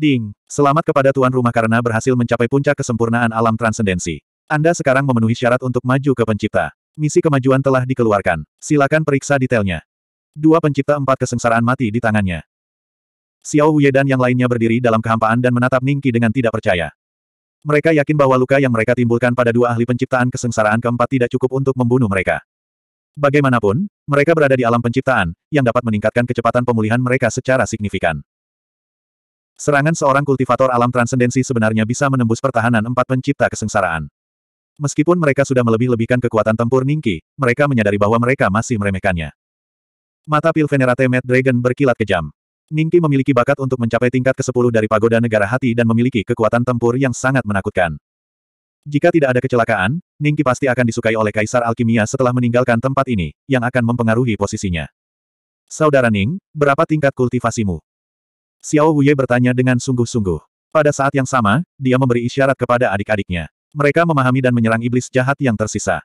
Ding, selamat kepada tuan rumah karena berhasil mencapai puncak kesempurnaan alam transendensi. Anda sekarang memenuhi syarat untuk maju ke pencipta. Misi kemajuan telah dikeluarkan. Silakan periksa detailnya. Dua pencipta empat kesengsaraan mati di tangannya. Xiao Huye dan yang lainnya berdiri dalam kehampaan dan menatap Ningki dengan tidak percaya. Mereka yakin bahwa luka yang mereka timbulkan pada dua ahli penciptaan kesengsaraan keempat tidak cukup untuk membunuh mereka. Bagaimanapun, mereka berada di alam penciptaan, yang dapat meningkatkan kecepatan pemulihan mereka secara signifikan. Serangan seorang kultivator alam transendensi sebenarnya bisa menembus pertahanan empat pencipta kesengsaraan. Meskipun mereka sudah melebih-lebihkan kekuatan tempur Ningki, mereka menyadari bahwa mereka masih meremehkannya. Mata pil Venerate Mad Dragon berkilat kejam. Ningki memiliki bakat untuk mencapai tingkat ke-10 dari pagoda negara hati dan memiliki kekuatan tempur yang sangat menakutkan. Jika tidak ada kecelakaan, Ningki pasti akan disukai oleh Kaisar Alkimia setelah meninggalkan tempat ini, yang akan mempengaruhi posisinya. Saudara Ning, berapa tingkat kultivasimu? Xiao Huye bertanya dengan sungguh-sungguh. Pada saat yang sama, dia memberi isyarat kepada adik-adiknya. Mereka memahami dan menyerang iblis jahat yang tersisa.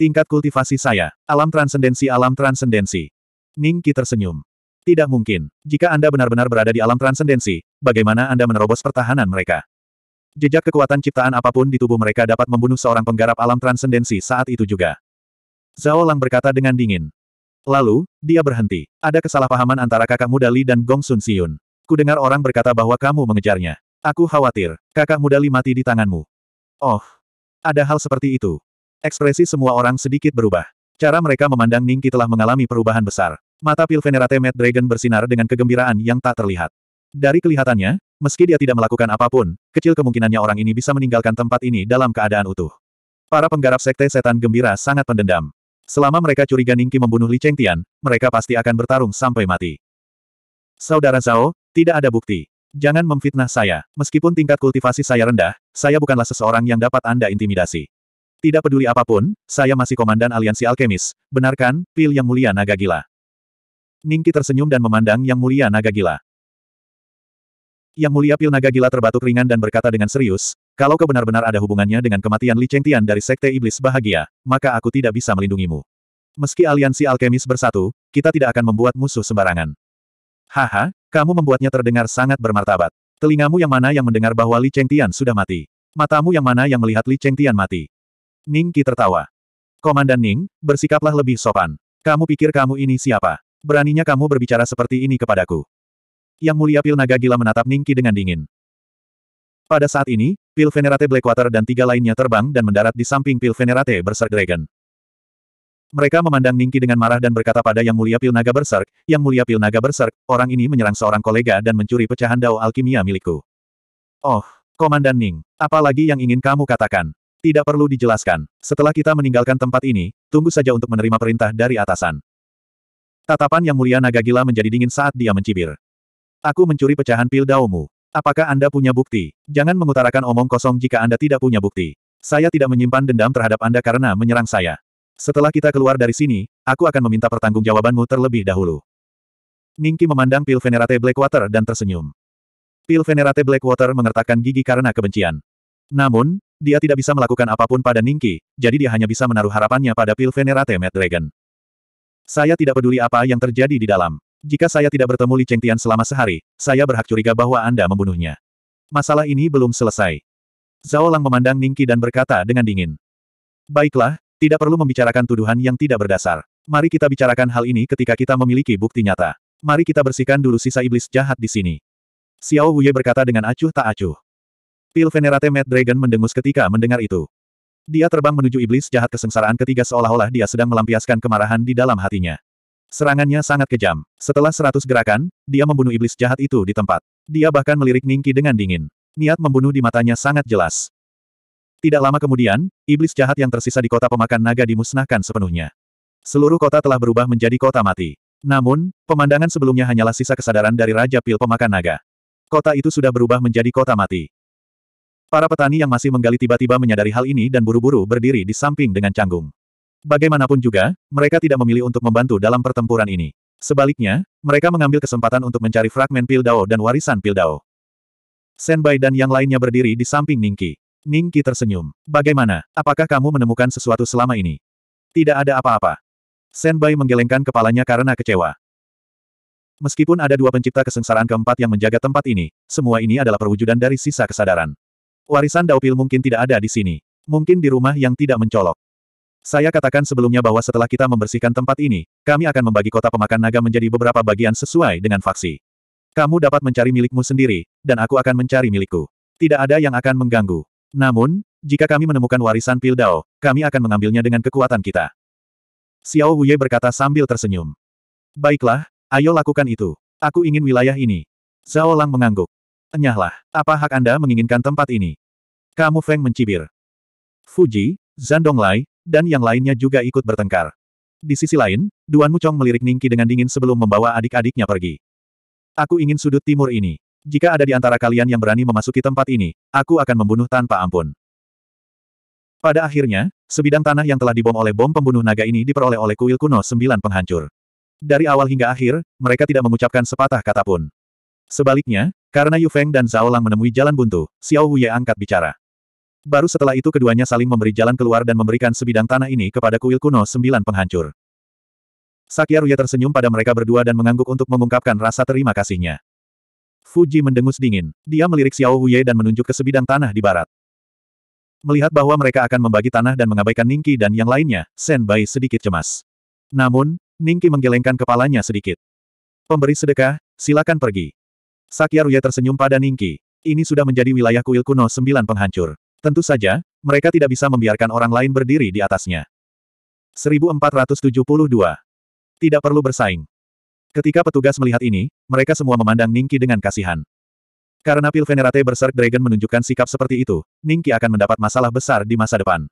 Tingkat kultivasi saya, alam transendensi alam transendensi. Ning Qi tersenyum. Tidak mungkin. Jika Anda benar-benar berada di alam transendensi, bagaimana Anda menerobos pertahanan mereka? Jejak kekuatan ciptaan apapun di tubuh mereka dapat membunuh seorang penggarap alam transendensi saat itu juga. Zhao Lang berkata dengan dingin. Lalu, dia berhenti. Ada kesalahpahaman antara kakak muda Li dan Gong Sun Siyun. Ku dengar orang berkata bahwa kamu mengejarnya. Aku khawatir, kakak muda Li mati di tanganmu. Oh, ada hal seperti itu. Ekspresi semua orang sedikit berubah. Cara mereka memandang Ningki telah mengalami perubahan besar. Mata pil Venerate Mad Dragon bersinar dengan kegembiraan yang tak terlihat. Dari kelihatannya, meski dia tidak melakukan apapun, kecil kemungkinannya orang ini bisa meninggalkan tempat ini dalam keadaan utuh. Para penggarap sekte setan gembira sangat pendendam. Selama mereka curiga Ningki membunuh Li Cheng Tian, mereka pasti akan bertarung sampai mati. Saudara Zhao, tidak ada bukti. Jangan memfitnah saya. Meskipun tingkat kultivasi saya rendah, saya bukanlah seseorang yang dapat Anda intimidasi. Tidak peduli apapun, saya masih komandan aliansi alkemis. Benarkan, pil yang mulia naga gila. Ningki tersenyum dan memandang yang mulia naga gila. Yang mulia pil naga gila terbatuk ringan dan berkata dengan serius, kalau kebenar-benar ada hubungannya dengan kematian Li Chengtian dari Sekte Iblis Bahagia, maka aku tidak bisa melindungimu. Meski aliansi alkemis bersatu, kita tidak akan membuat musuh sembarangan. Haha, kamu membuatnya terdengar sangat bermartabat. Telingamu yang mana yang mendengar bahwa Li Chengtian sudah mati? Matamu yang mana yang melihat Li Chengtian mati? Ning Qi tertawa. Komandan Ning, bersikaplah lebih sopan. Kamu pikir kamu ini siapa? Beraninya kamu berbicara seperti ini kepadaku. Yang mulia Pil Naga Gila menatap Ning Qi dengan dingin. Pada saat ini, Pil Venerate Blackwater dan tiga lainnya terbang dan mendarat di samping Pil Venerate Berserk Dragon. Mereka memandang Ningki dengan marah dan berkata pada Yang Mulia Pil Naga Berserk, Yang Mulia Pil Naga Berserk, orang ini menyerang seorang kolega dan mencuri pecahan dao alkimia milikku. Oh, Komandan Ning, apalagi yang ingin kamu katakan? Tidak perlu dijelaskan. Setelah kita meninggalkan tempat ini, tunggu saja untuk menerima perintah dari atasan. Tatapan Yang Mulia Naga Gila menjadi dingin saat dia mencibir. Aku mencuri pecahan pil daomu. Apakah Anda punya bukti? Jangan mengutarakan omong kosong jika Anda tidak punya bukti. Saya tidak menyimpan dendam terhadap Anda karena menyerang saya. Setelah kita keluar dari sini, aku akan meminta pertanggungjawabanmu terlebih dahulu. Ningki memandang Pil Venerate Blackwater dan tersenyum. Pil Venerate Blackwater mengertakkan gigi karena kebencian. Namun, dia tidak bisa melakukan apapun pada Ningki, jadi dia hanya bisa menaruh harapannya pada Pil Venerate Mad Dragon. Saya tidak peduli apa yang terjadi di dalam. Jika saya tidak bertemu Li Chengtian selama sehari, saya berhak curiga bahwa Anda membunuhnya. Masalah ini belum selesai. Zhao Lang memandang Ningki dan berkata dengan dingin. Baiklah, tidak perlu membicarakan tuduhan yang tidak berdasar. Mari kita bicarakan hal ini ketika kita memiliki bukti nyata. Mari kita bersihkan dulu sisa iblis jahat di sini. Xiao Huye berkata dengan acuh tak acuh. Pil Venerate Mad Dragon mendengus ketika mendengar itu. Dia terbang menuju iblis jahat kesengsaraan ketiga seolah-olah dia sedang melampiaskan kemarahan di dalam hatinya. Serangannya sangat kejam. Setelah seratus gerakan, dia membunuh iblis jahat itu di tempat. Dia bahkan melirik Ningki dengan dingin. Niat membunuh di matanya sangat jelas. Tidak lama kemudian, iblis jahat yang tersisa di kota pemakan naga dimusnahkan sepenuhnya. Seluruh kota telah berubah menjadi kota mati. Namun, pemandangan sebelumnya hanyalah sisa kesadaran dari Raja Pil pemakan naga. Kota itu sudah berubah menjadi kota mati. Para petani yang masih menggali tiba-tiba menyadari hal ini dan buru-buru berdiri di samping dengan canggung. Bagaimanapun juga, mereka tidak memilih untuk membantu dalam pertempuran ini. Sebaliknya, mereka mengambil kesempatan untuk mencari fragmen pil dao dan warisan pil dao. Senbai dan yang lainnya berdiri di samping Ningki. Ningki tersenyum. Bagaimana, apakah kamu menemukan sesuatu selama ini? Tidak ada apa-apa. Senbai menggelengkan kepalanya karena kecewa. Meskipun ada dua pencipta kesengsaraan keempat yang menjaga tempat ini, semua ini adalah perwujudan dari sisa kesadaran. Warisan Daupil mungkin tidak ada di sini. Mungkin di rumah yang tidak mencolok. Saya katakan sebelumnya bahwa setelah kita membersihkan tempat ini, kami akan membagi kota pemakan naga menjadi beberapa bagian sesuai dengan faksi. Kamu dapat mencari milikmu sendiri, dan aku akan mencari milikku. Tidak ada yang akan mengganggu. Namun, jika kami menemukan warisan Pil Dao, kami akan mengambilnya dengan kekuatan kita. Xiao Huye berkata sambil tersenyum. Baiklah, ayo lakukan itu. Aku ingin wilayah ini. Zhao Lang mengangguk. Enyahlah, apa hak Anda menginginkan tempat ini? Kamu Feng mencibir. Fuji, Zandong Lai, dan yang lainnya juga ikut bertengkar. Di sisi lain, Duan Mucong melirik Ningki dengan dingin sebelum membawa adik-adiknya pergi. Aku ingin sudut timur ini. Jika ada di antara kalian yang berani memasuki tempat ini, aku akan membunuh tanpa ampun. Pada akhirnya, sebidang tanah yang telah dibom oleh bom pembunuh naga ini diperoleh oleh kuil kuno sembilan penghancur. Dari awal hingga akhir, mereka tidak mengucapkan sepatah kata pun. Sebaliknya, karena Yu Feng dan Zhao Lang menemui jalan buntu, Xiao Huye angkat bicara. Baru setelah itu keduanya saling memberi jalan keluar dan memberikan sebidang tanah ini kepada kuil kuno sembilan penghancur. Sakyaruya tersenyum pada mereka berdua dan mengangguk untuk mengungkapkan rasa terima kasihnya. Fuji mendengus dingin. Dia melirik Xiao Huye dan menunjuk ke sebidang tanah di barat. Melihat bahwa mereka akan membagi tanah dan mengabaikan Ningki dan yang lainnya, Shen Bai sedikit cemas. Namun, Ningki menggelengkan kepalanya sedikit. Pemberi sedekah, silakan pergi. Sakya Ruya tersenyum pada Ningki. Ini sudah menjadi wilayah kuil kuno sembilan penghancur. Tentu saja, mereka tidak bisa membiarkan orang lain berdiri di atasnya. 1472. Tidak perlu bersaing. Ketika petugas melihat ini, mereka semua memandang Ningki dengan kasihan. Karena pil Venerate Berserk Dragon menunjukkan sikap seperti itu, Ningki akan mendapat masalah besar di masa depan.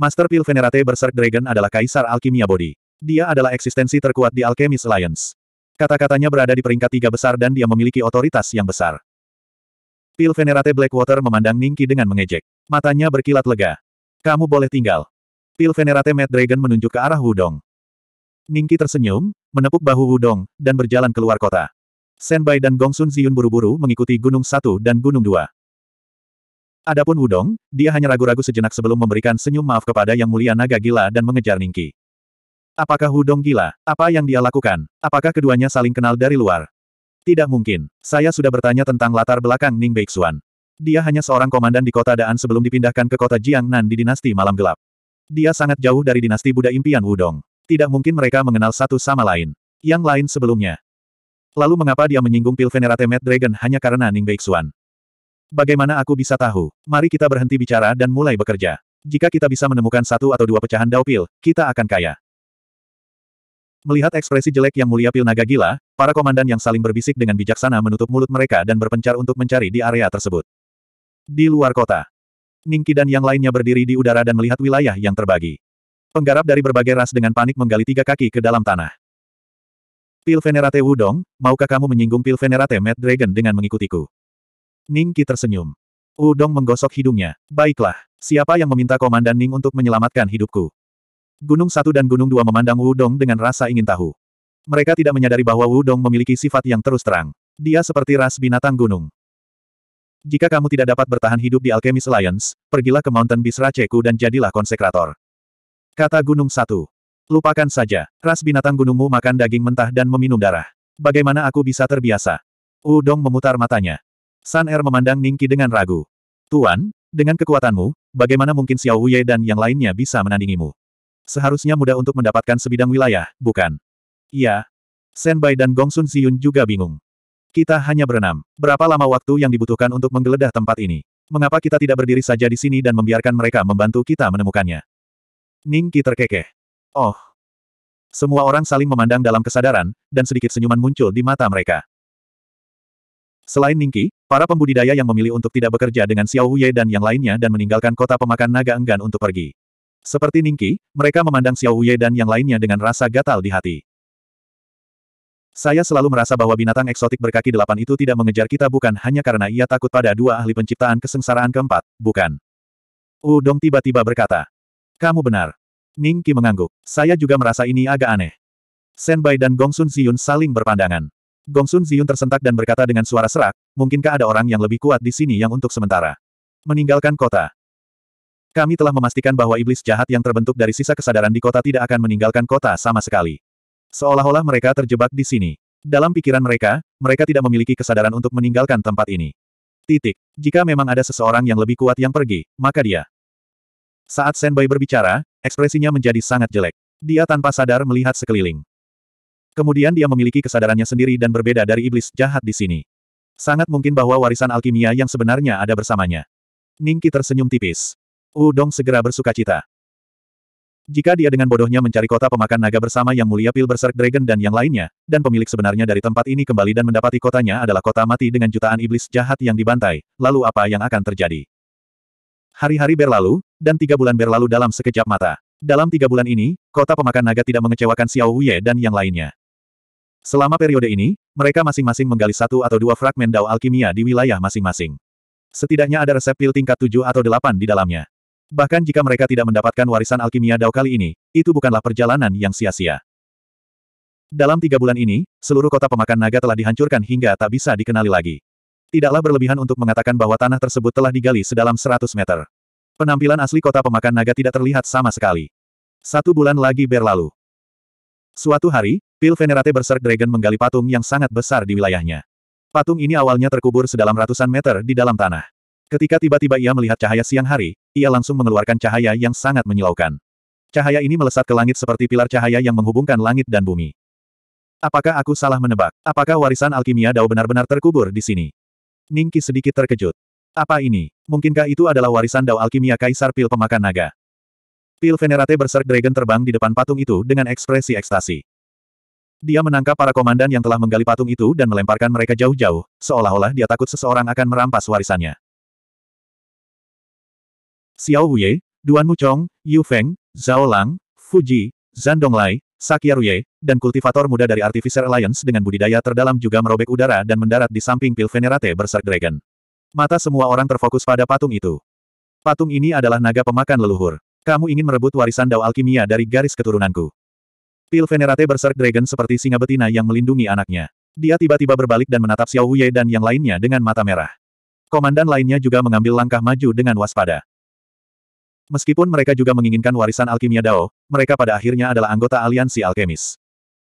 Master Pil Venerate Berserk Dragon adalah Kaisar Alkimia Body. Dia adalah eksistensi terkuat di Alchemist Alliance. Kata-katanya berada di peringkat tiga besar dan dia memiliki otoritas yang besar. Pil Venerate Blackwater memandang Ningki dengan mengejek. Matanya berkilat lega. Kamu boleh tinggal. Pil Venerate Mad Dragon menunjuk ke arah Wudong. Ningki tersenyum, menepuk bahu Wudong, dan berjalan keluar kota. Senbai dan Gongsun Ziyun buru-buru mengikuti Gunung Satu dan Gunung Dua. Adapun Wudong, dia hanya ragu-ragu sejenak sebelum memberikan senyum maaf kepada Yang Mulia Naga Gila dan mengejar Ningki. Apakah Wudong gila? Apa yang dia lakukan? Apakah keduanya saling kenal dari luar? Tidak mungkin. Saya sudah bertanya tentang latar belakang Ning Beixuan. Dia hanya seorang komandan di kota Daan sebelum dipindahkan ke kota Jiangnan di dinasti Malam Gelap. Dia sangat jauh dari dinasti Buddha impian Wudong. Tidak mungkin mereka mengenal satu sama lain. Yang lain sebelumnya. Lalu mengapa dia menyinggung pil Venerate Mad Dragon hanya karena Ning Beixuan? Bagaimana aku bisa tahu? Mari kita berhenti bicara dan mulai bekerja. Jika kita bisa menemukan satu atau dua pecahan daupil, kita akan kaya. Melihat ekspresi jelek yang mulia pil naga gila, para komandan yang saling berbisik dengan bijaksana menutup mulut mereka dan berpencar untuk mencari di area tersebut. Di luar kota, Ningki dan yang lainnya berdiri di udara dan melihat wilayah yang terbagi. Penggarap dari berbagai ras dengan panik menggali tiga kaki ke dalam tanah. Pil Venerate Wudong, maukah kamu menyinggung Pil Venerate Mad Dragon dengan mengikutiku? Ning Qi tersenyum. Wudong menggosok hidungnya. Baiklah, siapa yang meminta Komandan Ning untuk menyelamatkan hidupku? Gunung Satu dan Gunung Dua memandang Wudong dengan rasa ingin tahu. Mereka tidak menyadari bahwa Wudong memiliki sifat yang terus terang. Dia seperti ras binatang gunung. Jika kamu tidak dapat bertahan hidup di Alchemist Alliance, pergilah ke Mountain Beast dan jadilah konsekrator. Kata Gunung Satu. Lupakan saja, ras binatang gunungmu makan daging mentah dan meminum darah. Bagaimana aku bisa terbiasa? Udong memutar matanya. San Er memandang Ningki dengan ragu. Tuan, dengan kekuatanmu, bagaimana mungkin Xiao Wuye dan yang lainnya bisa menandingimu? Seharusnya mudah untuk mendapatkan sebidang wilayah, bukan? Iya. Bai dan gong sun Siyun juga bingung. Kita hanya berenam. Berapa lama waktu yang dibutuhkan untuk menggeledah tempat ini? Mengapa kita tidak berdiri saja di sini dan membiarkan mereka membantu kita menemukannya? Ningki terkekeh. Oh. Semua orang saling memandang dalam kesadaran, dan sedikit senyuman muncul di mata mereka. Selain Ningki, para pembudidaya yang memilih untuk tidak bekerja dengan Xiao Huye dan yang lainnya dan meninggalkan kota pemakan naga enggan untuk pergi. Seperti Ningki, mereka memandang Xiao Huye dan yang lainnya dengan rasa gatal di hati. Saya selalu merasa bahwa binatang eksotik berkaki delapan itu tidak mengejar kita bukan hanya karena ia takut pada dua ahli penciptaan kesengsaraan keempat, bukan. Udong tiba-tiba berkata. Kamu benar. Ning Qi mengangguk. Saya juga merasa ini agak aneh. Shen Bai dan Gongsun Ziyun saling berpandangan. Gongsun Ziyun tersentak dan berkata dengan suara serak, mungkinkah ada orang yang lebih kuat di sini yang untuk sementara meninggalkan kota. Kami telah memastikan bahwa iblis jahat yang terbentuk dari sisa kesadaran di kota tidak akan meninggalkan kota sama sekali. Seolah-olah mereka terjebak di sini. Dalam pikiran mereka, mereka tidak memiliki kesadaran untuk meninggalkan tempat ini. Titik. Jika memang ada seseorang yang lebih kuat yang pergi, maka dia. Saat Senbei berbicara, ekspresinya menjadi sangat jelek. Dia tanpa sadar melihat sekeliling. Kemudian dia memiliki kesadarannya sendiri dan berbeda dari iblis jahat di sini. Sangat mungkin bahwa warisan alkimia yang sebenarnya ada bersamanya. Ningki tersenyum tipis. Udong segera bersuka cita. Jika dia dengan bodohnya mencari kota pemakan naga bersama yang mulia Pil Berserk Dragon dan yang lainnya, dan pemilik sebenarnya dari tempat ini kembali dan mendapati kotanya adalah kota mati dengan jutaan iblis jahat yang dibantai, lalu apa yang akan terjadi? Hari-hari berlalu, dan tiga bulan berlalu dalam sekejap mata. Dalam tiga bulan ini, kota pemakan naga tidak mengecewakan Xiao Wuye dan yang lainnya. Selama periode ini, mereka masing-masing menggali satu atau dua fragmen dao alkimia di wilayah masing-masing. Setidaknya ada resep pil tingkat tujuh atau delapan di dalamnya. Bahkan jika mereka tidak mendapatkan warisan alkimia dao kali ini, itu bukanlah perjalanan yang sia-sia. Dalam tiga bulan ini, seluruh kota pemakan naga telah dihancurkan hingga tak bisa dikenali lagi tidaklah berlebihan untuk mengatakan bahwa tanah tersebut telah digali sedalam 100 meter. Penampilan asli kota pemakan naga tidak terlihat sama sekali. Satu bulan lagi berlalu. Suatu hari, Pil Venerate Berserk Dragon menggali patung yang sangat besar di wilayahnya. Patung ini awalnya terkubur sedalam ratusan meter di dalam tanah. Ketika tiba-tiba ia melihat cahaya siang hari, ia langsung mengeluarkan cahaya yang sangat menyilaukan. Cahaya ini melesat ke langit seperti pilar cahaya yang menghubungkan langit dan bumi. Apakah aku salah menebak? Apakah warisan alkimia Dao benar-benar terkubur di sini? Ningki sedikit terkejut. Apa ini? Mungkinkah itu adalah warisan Dao Alkimia Kaisar Pil Pemakan Naga? Pil Venerate Berserk Dragon terbang di depan patung itu dengan ekspresi ekstasi. Dia menangkap para komandan yang telah menggali patung itu dan melemparkan mereka jauh-jauh, seolah-olah dia takut seseorang akan merampas warisannya. Xiao Wuye, Duan Muchong, Yu Feng, Zhao Lang, Fuji, Zandong Donglai, Sakyaruye, dan kultivator muda dari Artificer Alliance dengan budidaya terdalam juga merobek udara dan mendarat di samping Pil Venerate Berserk Dragon. Mata semua orang terfokus pada patung itu. Patung ini adalah naga pemakan leluhur. Kamu ingin merebut warisan Dao Alkimia dari garis keturunanku. Pil Venerate Berserk Dragon seperti singa betina yang melindungi anaknya. Dia tiba-tiba berbalik dan menatap Xiao Wei dan yang lainnya dengan mata merah. Komandan lainnya juga mengambil langkah maju dengan waspada. Meskipun mereka juga menginginkan warisan alkimia Dao, mereka pada akhirnya adalah anggota aliansi alkemis.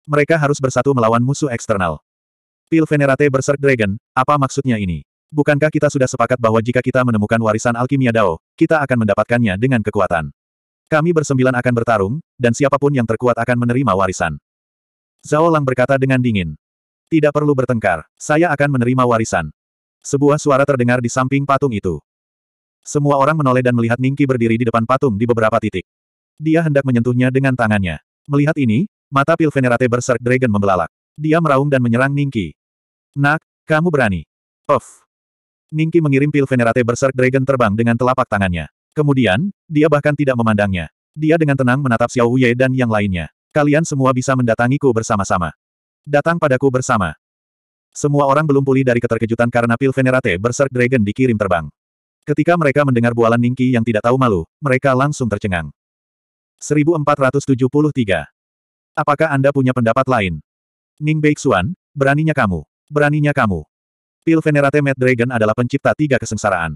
Mereka harus bersatu melawan musuh eksternal. Pil Venerate Berserk Dragon, apa maksudnya ini? Bukankah kita sudah sepakat bahwa jika kita menemukan warisan alkimia Dao, kita akan mendapatkannya dengan kekuatan? Kami bersembilan akan bertarung, dan siapapun yang terkuat akan menerima warisan. Zhao Lang berkata dengan dingin. Tidak perlu bertengkar, saya akan menerima warisan. Sebuah suara terdengar di samping patung itu. Semua orang menoleh dan melihat Ningki berdiri di depan patung di beberapa titik. Dia hendak menyentuhnya dengan tangannya. Melihat ini, Mata Pil Pilvenerate Berserk Dragon membelalak. Dia meraung dan menyerang Ningki. Nak, kamu berani. Of. Ningki mengirim Pilvenerate Berserk Dragon terbang dengan telapak tangannya. Kemudian, dia bahkan tidak memandangnya. Dia dengan tenang menatap Xiao Wuye dan yang lainnya. Kalian semua bisa mendatangiku bersama-sama. Datang padaku bersama. Semua orang belum pulih dari keterkejutan karena Pil Pilvenerate Berserk Dragon dikirim terbang. Ketika mereka mendengar bualan Ningki yang tidak tahu malu, mereka langsung tercengang. 1473 Apakah Anda punya pendapat lain? Ning Beixuan, beraninya kamu. Beraninya kamu. Pil Venerate Mad Dragon adalah pencipta tiga kesengsaraan.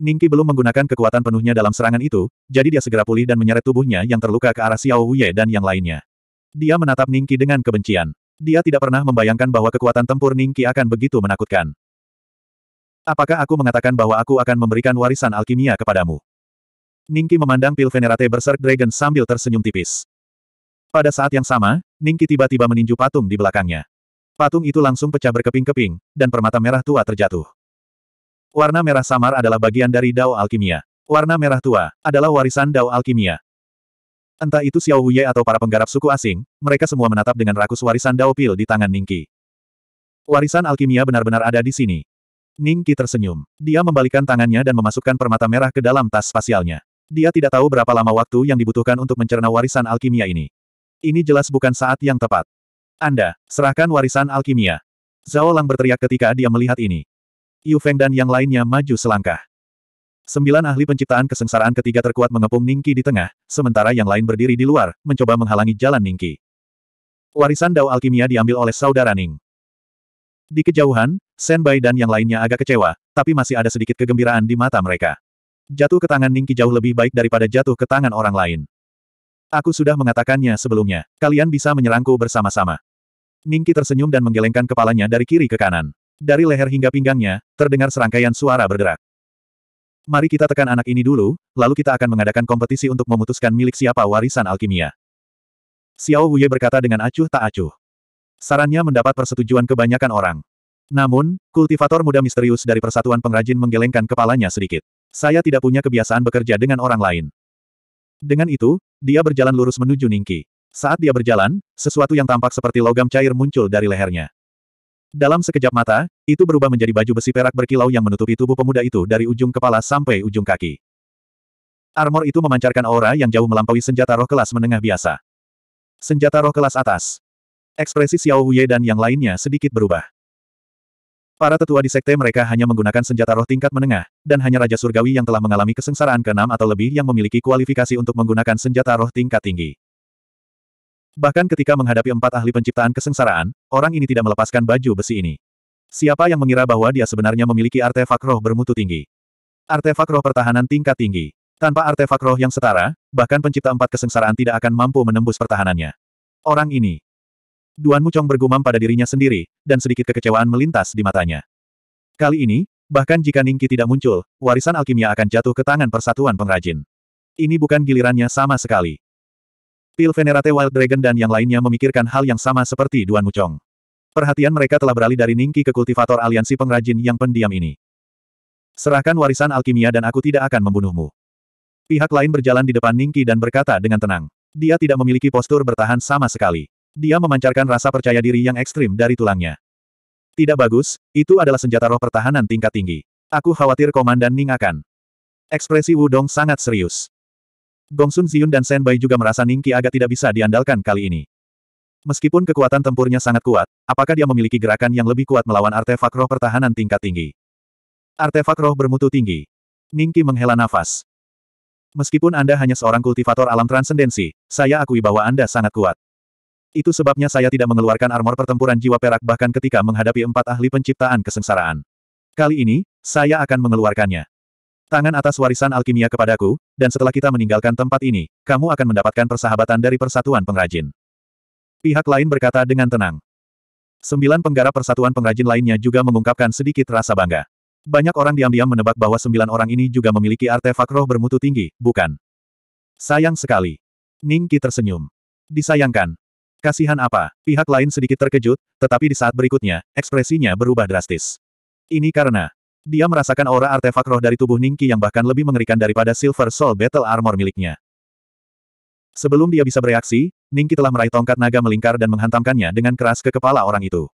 Ningki belum menggunakan kekuatan penuhnya dalam serangan itu, jadi dia segera pulih dan menyeret tubuhnya yang terluka ke arah Xiao Wuye dan yang lainnya. Dia menatap Ningki dengan kebencian. Dia tidak pernah membayangkan bahwa kekuatan tempur Ningki akan begitu menakutkan. Apakah aku mengatakan bahwa aku akan memberikan warisan alkimia kepadamu? Ningki memandang pil Venerate Berserk Dragon sambil tersenyum tipis. Pada saat yang sama, Ningki tiba-tiba meninju patung di belakangnya. Patung itu langsung pecah berkeping-keping, dan permata merah tua terjatuh. Warna merah samar adalah bagian dari Dao Alkimia. Warna merah tua adalah warisan Dao Alkimia. Entah itu Xiao Huye atau para penggarap suku asing, mereka semua menatap dengan rakus warisan Dao Pil di tangan Ningki. Warisan alkimia benar-benar ada di sini. Ningki tersenyum. Dia membalikkan tangannya dan memasukkan permata merah ke dalam tas spasialnya. Dia tidak tahu berapa lama waktu yang dibutuhkan untuk mencerna warisan alkimia ini. Ini jelas bukan saat yang tepat. Anda, serahkan warisan alkimia. Zhao Lang berteriak ketika dia melihat ini. Yu Feng dan yang lainnya maju selangkah. Sembilan ahli penciptaan kesengsaraan ketiga terkuat mengepung Ningki di tengah, sementara yang lain berdiri di luar, mencoba menghalangi jalan Ningki. Warisan Dao Alkimia diambil oleh saudara Ning. Di kejauhan, Shen Bai dan yang lainnya agak kecewa, tapi masih ada sedikit kegembiraan di mata mereka. Jatuh ke tangan Ningki jauh lebih baik daripada jatuh ke tangan orang lain. Aku sudah mengatakannya sebelumnya. Kalian bisa menyerangku bersama-sama. Ningki tersenyum dan menggelengkan kepalanya dari kiri ke kanan. Dari leher hingga pinggangnya, terdengar serangkaian suara bergerak. Mari kita tekan anak ini dulu, lalu kita akan mengadakan kompetisi untuk memutuskan milik siapa warisan alkimia. Xiao Wuye berkata dengan acuh tak acuh. Sarannya mendapat persetujuan kebanyakan orang. Namun, kultivator muda misterius dari Persatuan Pengrajin menggelengkan kepalanya sedikit. Saya tidak punya kebiasaan bekerja dengan orang lain. Dengan itu, dia berjalan lurus menuju Ningki. Saat dia berjalan, sesuatu yang tampak seperti logam cair muncul dari lehernya. Dalam sekejap mata, itu berubah menjadi baju besi perak berkilau yang menutupi tubuh pemuda itu dari ujung kepala sampai ujung kaki. Armor itu memancarkan aura yang jauh melampaui senjata roh kelas menengah biasa. Senjata roh kelas atas. Ekspresi Xiao Huye dan yang lainnya sedikit berubah. Para tetua di sekte mereka hanya menggunakan senjata roh tingkat menengah, dan hanya Raja Surgawi yang telah mengalami kesengsaraan keenam atau lebih yang memiliki kualifikasi untuk menggunakan senjata roh tingkat tinggi. Bahkan ketika menghadapi empat ahli penciptaan kesengsaraan, orang ini tidak melepaskan baju besi ini. Siapa yang mengira bahwa dia sebenarnya memiliki artefak roh bermutu tinggi? Artefak roh pertahanan tingkat tinggi. Tanpa artefak roh yang setara, bahkan pencipta empat kesengsaraan tidak akan mampu menembus pertahanannya. Orang ini. Duan Mucong bergumam pada dirinya sendiri, dan sedikit kekecewaan melintas di matanya. Kali ini, bahkan jika Ningki tidak muncul, warisan alkimia akan jatuh ke tangan persatuan pengrajin. Ini bukan gilirannya sama sekali. Pil Venerate Wild Dragon dan yang lainnya memikirkan hal yang sama seperti Duan Mucong. Perhatian mereka telah beralih dari Ningki ke kultivator aliansi pengrajin yang pendiam ini. Serahkan warisan alkimia dan aku tidak akan membunuhmu. Pihak lain berjalan di depan Ningki dan berkata dengan tenang. Dia tidak memiliki postur bertahan sama sekali. Dia memancarkan rasa percaya diri yang ekstrim dari tulangnya. Tidak bagus, itu adalah senjata roh pertahanan tingkat tinggi. Aku khawatir Komandan Ning akan. Ekspresi Wudong sangat serius. Gongsun Ziyun dan Bai juga merasa Ning Ningki agak tidak bisa diandalkan kali ini. Meskipun kekuatan tempurnya sangat kuat, apakah dia memiliki gerakan yang lebih kuat melawan artefak roh pertahanan tingkat tinggi? Artefak roh bermutu tinggi. Ning Ningki menghela nafas. Meskipun Anda hanya seorang kultivator alam transendensi, saya akui bahwa Anda sangat kuat. Itu sebabnya saya tidak mengeluarkan armor pertempuran jiwa perak bahkan ketika menghadapi empat ahli penciptaan kesengsaraan. Kali ini, saya akan mengeluarkannya. Tangan atas warisan alkimia kepadaku, dan setelah kita meninggalkan tempat ini, kamu akan mendapatkan persahabatan dari Persatuan Pengrajin. Pihak lain berkata dengan tenang. Sembilan penggarap Persatuan Pengrajin lainnya juga mengungkapkan sedikit rasa bangga. Banyak orang diam-diam menebak bahwa sembilan orang ini juga memiliki artefak roh bermutu tinggi, bukan? Sayang sekali. Ningki tersenyum. Disayangkan, Kasihan apa? Pihak lain sedikit terkejut, tetapi di saat berikutnya, ekspresinya berubah drastis. Ini karena dia merasakan aura artefak roh dari tubuh Ningki yang bahkan lebih mengerikan daripada Silver Soul Battle Armor miliknya. Sebelum dia bisa bereaksi, Ningki telah meraih tongkat naga melingkar dan menghantamkannya dengan keras ke kepala orang itu.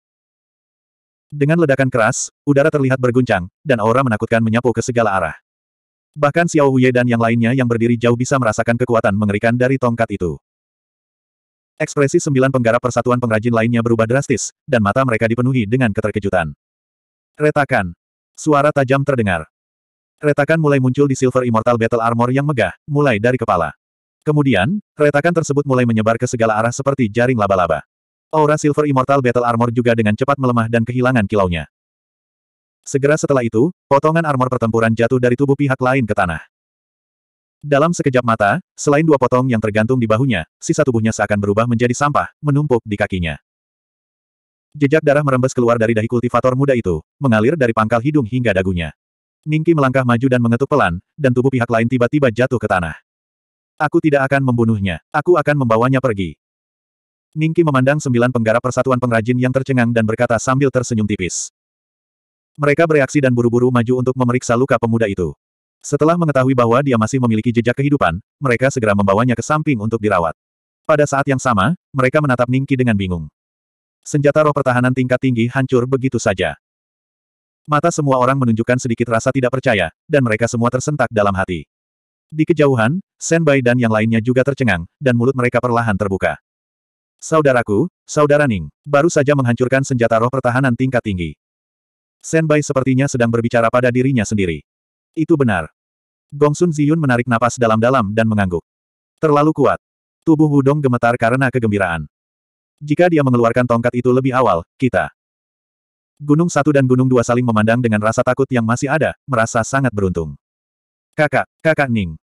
Dengan ledakan keras, udara terlihat berguncang, dan aura menakutkan menyapu ke segala arah. Bahkan Xiao Huye dan yang lainnya yang berdiri jauh bisa merasakan kekuatan mengerikan dari tongkat itu. Ekspresi sembilan penggarap persatuan pengrajin lainnya berubah drastis, dan mata mereka dipenuhi dengan keterkejutan. Retakan. Suara tajam terdengar. Retakan mulai muncul di Silver Immortal Battle Armor yang megah, mulai dari kepala. Kemudian, retakan tersebut mulai menyebar ke segala arah seperti jaring laba-laba. Aura Silver Immortal Battle Armor juga dengan cepat melemah dan kehilangan kilaunya. Segera setelah itu, potongan armor pertempuran jatuh dari tubuh pihak lain ke tanah. Dalam sekejap mata, selain dua potong yang tergantung di bahunya, sisa tubuhnya seakan berubah menjadi sampah, menumpuk di kakinya. Jejak darah merembes keluar dari dahi kultivator muda itu, mengalir dari pangkal hidung hingga dagunya. Ningki melangkah maju dan mengetuk pelan, dan tubuh pihak lain tiba-tiba jatuh ke tanah. Aku tidak akan membunuhnya, aku akan membawanya pergi. Ningki memandang sembilan penggarap persatuan pengrajin yang tercengang dan berkata sambil tersenyum tipis. Mereka bereaksi dan buru-buru maju untuk memeriksa luka pemuda itu. Setelah mengetahui bahwa dia masih memiliki jejak kehidupan, mereka segera membawanya ke samping untuk dirawat. Pada saat yang sama, mereka menatap Ningki dengan bingung. Senjata roh pertahanan tingkat tinggi hancur begitu saja. Mata semua orang menunjukkan sedikit rasa tidak percaya, dan mereka semua tersentak dalam hati. Di kejauhan, Senbai dan yang lainnya juga tercengang, dan mulut mereka perlahan terbuka. Saudaraku, Saudara Ning, baru saja menghancurkan senjata roh pertahanan tingkat tinggi. Senbai sepertinya sedang berbicara pada dirinya sendiri. Itu benar, Gongsun Ziyun menarik napas dalam-dalam dan mengangguk. Terlalu kuat. Tubuh Wudong gemetar karena kegembiraan. Jika dia mengeluarkan tongkat itu lebih awal, kita. Gunung satu dan gunung dua saling memandang dengan rasa takut yang masih ada, merasa sangat beruntung. Kakak, kakak Ning.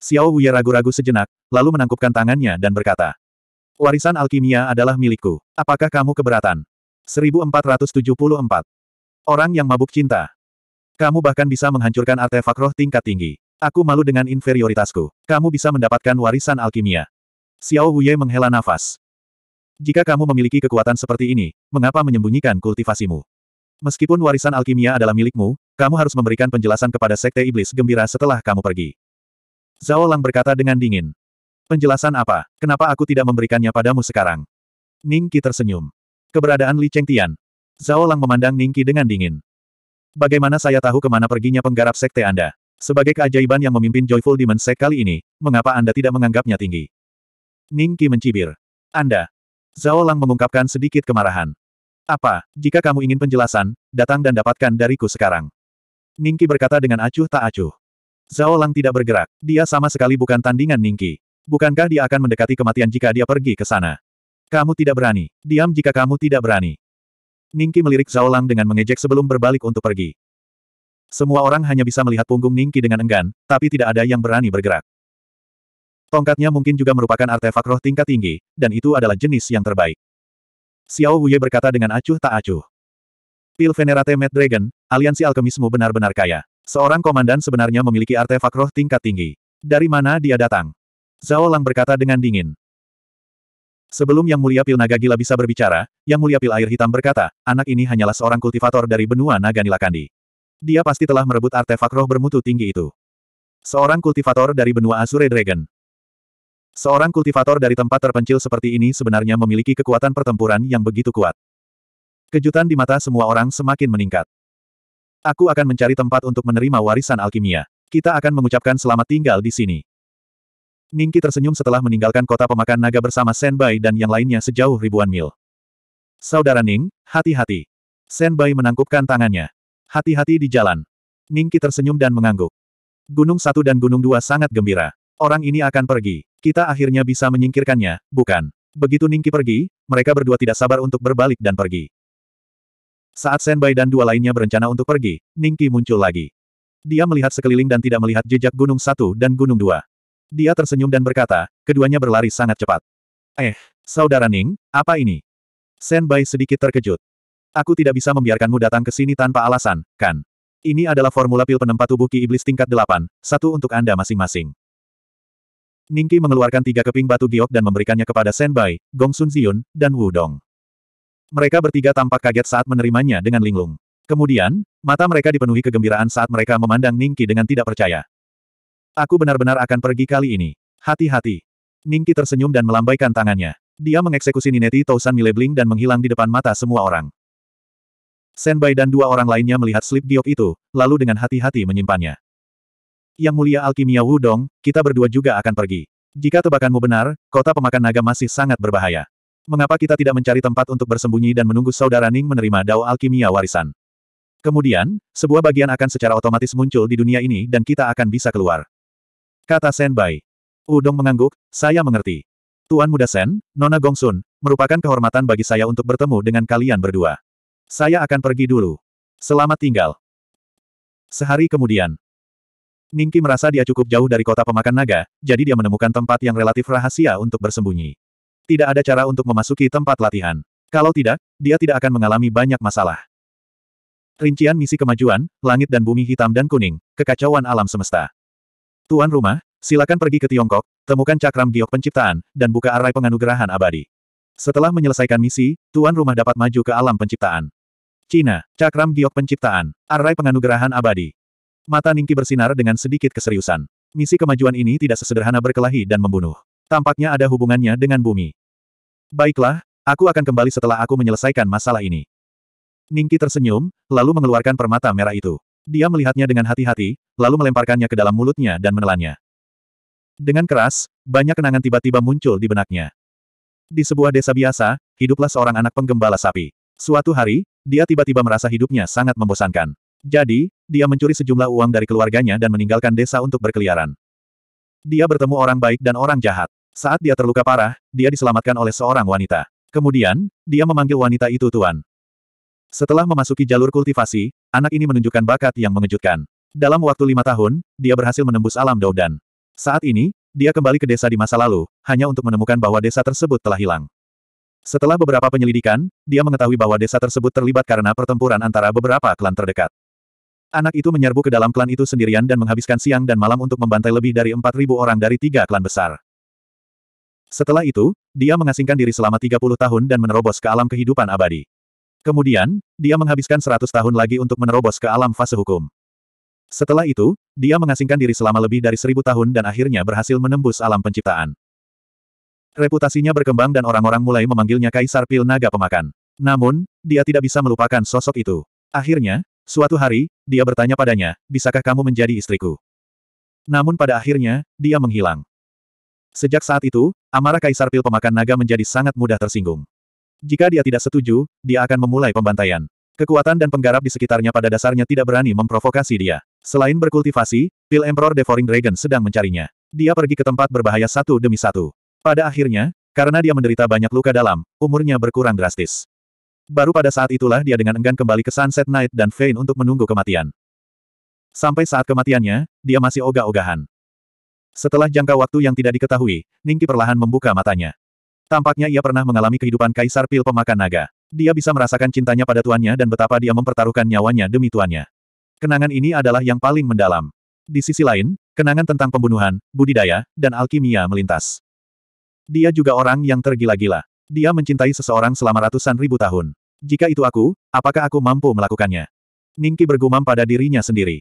Xiao Wuya ragu-ragu sejenak, lalu menangkupkan tangannya dan berkata. Warisan alkimia adalah milikku. Apakah kamu keberatan? 1474. Orang yang mabuk cinta. Kamu bahkan bisa menghancurkan artefak roh tingkat tinggi. Aku malu dengan inferioritasku. Kamu bisa mendapatkan warisan alkimia. Xiao Huye menghela nafas. Jika kamu memiliki kekuatan seperti ini, mengapa menyembunyikan kultivasimu? Meskipun warisan alkimia adalah milikmu, kamu harus memberikan penjelasan kepada Sekte Iblis gembira setelah kamu pergi. Zhao Lang berkata dengan dingin. Penjelasan apa? Kenapa aku tidak memberikannya padamu sekarang? Ningki tersenyum. Keberadaan Li Cheng Tian. Zhao Lang memandang Ningki dengan dingin. Bagaimana saya tahu kemana perginya penggarap sekte Anda? Sebagai keajaiban yang memimpin Joyful Demon Sect kali ini, mengapa Anda tidak menganggapnya tinggi? Ningki mencibir. Anda. Zhao Lang mengungkapkan sedikit kemarahan. Apa, jika kamu ingin penjelasan, datang dan dapatkan dariku sekarang. Ningki berkata dengan acuh tak acuh. Zhao Lang tidak bergerak, dia sama sekali bukan tandingan Ningki. Bukankah dia akan mendekati kematian jika dia pergi ke sana? Kamu tidak berani. Diam jika kamu tidak berani. Ningki melirik Zhao Lang dengan mengejek sebelum berbalik untuk pergi. Semua orang hanya bisa melihat punggung Ningki dengan enggan, tapi tidak ada yang berani bergerak. Tongkatnya mungkin juga merupakan artefak roh tingkat tinggi, dan itu adalah jenis yang terbaik. Xiao Wuye berkata dengan acuh tak acuh. Pil Venerate Mad Dragon, aliansi alkemismu benar-benar kaya. Seorang komandan sebenarnya memiliki artefak roh tingkat tinggi. Dari mana dia datang? Zhao Lang berkata dengan dingin. Sebelum Yang Mulia Pil Naga Gila bisa berbicara, Yang Mulia Pil Air Hitam berkata, anak ini hanyalah seorang kultivator dari benua Naga Nilakandi. Dia pasti telah merebut artefak roh bermutu tinggi itu. Seorang kultivator dari benua Azure Dragon. Seorang kultivator dari tempat terpencil seperti ini sebenarnya memiliki kekuatan pertempuran yang begitu kuat. Kejutan di mata semua orang semakin meningkat. Aku akan mencari tempat untuk menerima warisan alkimia. Kita akan mengucapkan selamat tinggal di sini. Ningki tersenyum setelah meninggalkan kota pemakan naga bersama Senbai dan yang lainnya sejauh ribuan mil. Saudara Ning, hati-hati. Senbai menangkupkan tangannya. Hati-hati di jalan. Ningki tersenyum dan mengangguk. Gunung satu dan gunung dua sangat gembira. Orang ini akan pergi. Kita akhirnya bisa menyingkirkannya, bukan? Begitu Ningki pergi, mereka berdua tidak sabar untuk berbalik dan pergi. Saat Senbai dan dua lainnya berencana untuk pergi, Ningki muncul lagi. Dia melihat sekeliling dan tidak melihat jejak Gunung Satu dan Gunung Dua. Dia tersenyum dan berkata, keduanya berlari sangat cepat. Eh, saudara Ning, apa ini? Senbai sedikit terkejut. Aku tidak bisa membiarkanmu datang ke sini tanpa alasan, kan? Ini adalah formula pil penempat tubuh ki iblis tingkat delapan, satu untuk Anda masing-masing. Ningki mengeluarkan tiga keping batu giok dan memberikannya kepada Senbai, Gong Sun Ziyun, dan Wu Dong. Mereka bertiga tampak kaget saat menerimanya dengan linglung. Kemudian, mata mereka dipenuhi kegembiraan saat mereka memandang Ningki dengan tidak percaya. Aku benar-benar akan pergi kali ini. Hati-hati. Ningki tersenyum dan melambaikan tangannya. Dia mengeksekusi Nineti Tousan Milebling dan menghilang di depan mata semua orang. Senbai dan dua orang lainnya melihat slip giok itu, lalu dengan hati-hati menyimpannya. Yang mulia alkimia Wudong, kita berdua juga akan pergi. Jika tebakanmu benar, kota pemakan naga masih sangat berbahaya. Mengapa kita tidak mencari tempat untuk bersembunyi dan menunggu saudara Ning menerima dao alkimia warisan? Kemudian, sebuah bagian akan secara otomatis muncul di dunia ini dan kita akan bisa keluar kata Senbai. Udong mengangguk, saya mengerti. Tuan Muda Sen, Nona Gongsun, merupakan kehormatan bagi saya untuk bertemu dengan kalian berdua. Saya akan pergi dulu. Selamat tinggal. Sehari kemudian. Ningki merasa dia cukup jauh dari kota pemakan naga, jadi dia menemukan tempat yang relatif rahasia untuk bersembunyi. Tidak ada cara untuk memasuki tempat latihan. Kalau tidak, dia tidak akan mengalami banyak masalah. Rincian misi kemajuan, langit dan bumi hitam dan kuning, kekacauan alam semesta. Tuan rumah, silakan pergi ke Tiongkok, temukan cakram giok penciptaan, dan buka arai penganugerahan abadi. Setelah menyelesaikan misi, tuan rumah dapat maju ke alam penciptaan. Cina, cakram giok penciptaan, arai penganugerahan abadi. Mata Ningki bersinar dengan sedikit keseriusan. Misi kemajuan ini tidak sesederhana berkelahi dan membunuh. Tampaknya ada hubungannya dengan bumi. Baiklah, aku akan kembali setelah aku menyelesaikan masalah ini. Ningki tersenyum, lalu mengeluarkan permata merah itu. Dia melihatnya dengan hati-hati, lalu melemparkannya ke dalam mulutnya dan menelannya. Dengan keras, banyak kenangan tiba-tiba muncul di benaknya. Di sebuah desa biasa, hiduplah seorang anak penggembala sapi. Suatu hari, dia tiba-tiba merasa hidupnya sangat membosankan. Jadi, dia mencuri sejumlah uang dari keluarganya dan meninggalkan desa untuk berkeliaran. Dia bertemu orang baik dan orang jahat. Saat dia terluka parah, dia diselamatkan oleh seorang wanita. Kemudian, dia memanggil wanita itu tuan. Setelah memasuki jalur kultivasi, anak ini menunjukkan bakat yang mengejutkan. Dalam waktu lima tahun, dia berhasil menembus alam Doudan. Saat ini, dia kembali ke desa di masa lalu, hanya untuk menemukan bahwa desa tersebut telah hilang. Setelah beberapa penyelidikan, dia mengetahui bahwa desa tersebut terlibat karena pertempuran antara beberapa klan terdekat. Anak itu menyerbu ke dalam klan itu sendirian dan menghabiskan siang dan malam untuk membantai lebih dari 4.000 orang dari tiga klan besar. Setelah itu, dia mengasingkan diri selama 30 tahun dan menerobos ke alam kehidupan abadi. Kemudian, dia menghabiskan seratus tahun lagi untuk menerobos ke alam fase hukum. Setelah itu, dia mengasingkan diri selama lebih dari seribu tahun dan akhirnya berhasil menembus alam penciptaan. Reputasinya berkembang dan orang-orang mulai memanggilnya Kaisar Pil Naga Pemakan. Namun, dia tidak bisa melupakan sosok itu. Akhirnya, suatu hari, dia bertanya padanya, bisakah kamu menjadi istriku? Namun pada akhirnya, dia menghilang. Sejak saat itu, amarah Kaisar Pil Pemakan Naga menjadi sangat mudah tersinggung. Jika dia tidak setuju, dia akan memulai pembantaian. Kekuatan dan penggarap di sekitarnya pada dasarnya tidak berani memprovokasi dia. Selain berkultivasi, Pil Emperor Devouring Dragon sedang mencarinya. Dia pergi ke tempat berbahaya satu demi satu. Pada akhirnya, karena dia menderita banyak luka dalam, umurnya berkurang drastis. Baru pada saat itulah dia dengan enggan kembali ke Sunset Night dan Vayne untuk menunggu kematian. Sampai saat kematiannya, dia masih ogah-ogahan. Setelah jangka waktu yang tidak diketahui, Ningki perlahan membuka matanya. Tampaknya ia pernah mengalami kehidupan kaisar pil pemakan naga. Dia bisa merasakan cintanya pada tuannya dan betapa dia mempertaruhkan nyawanya demi tuannya. Kenangan ini adalah yang paling mendalam. Di sisi lain, kenangan tentang pembunuhan, budidaya, dan alkimia melintas. Dia juga orang yang tergila-gila. Dia mencintai seseorang selama ratusan ribu tahun. Jika itu aku, apakah aku mampu melakukannya? Ningki bergumam pada dirinya sendiri.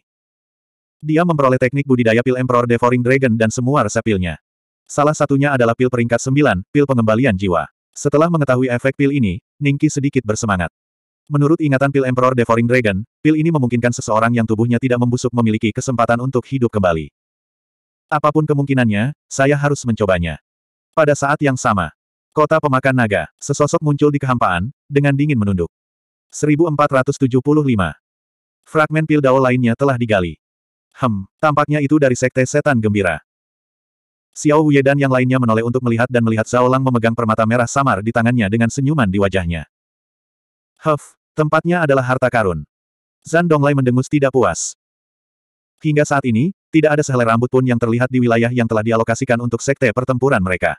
Dia memperoleh teknik budidaya pil Emperor Devouring Dragon dan semua resep pilnya. Salah satunya adalah pil peringkat 9, pil pengembalian jiwa. Setelah mengetahui efek pil ini, Ningki sedikit bersemangat. Menurut ingatan pil Emperor Devouring Dragon, pil ini memungkinkan seseorang yang tubuhnya tidak membusuk memiliki kesempatan untuk hidup kembali. Apapun kemungkinannya, saya harus mencobanya. Pada saat yang sama, kota pemakan naga, sesosok muncul di kehampaan, dengan dingin menunduk. 1475. Fragmen pil dao lainnya telah digali. Hem, tampaknya itu dari sekte setan gembira. Xiao Huye dan yang lainnya menoleh untuk melihat dan melihat Zhao Lang memegang permata merah samar di tangannya dengan senyuman di wajahnya. Huff, tempatnya adalah harta karun. Zan Donglai mendengus tidak puas. Hingga saat ini, tidak ada sehelai rambut pun yang terlihat di wilayah yang telah dialokasikan untuk sekte pertempuran mereka.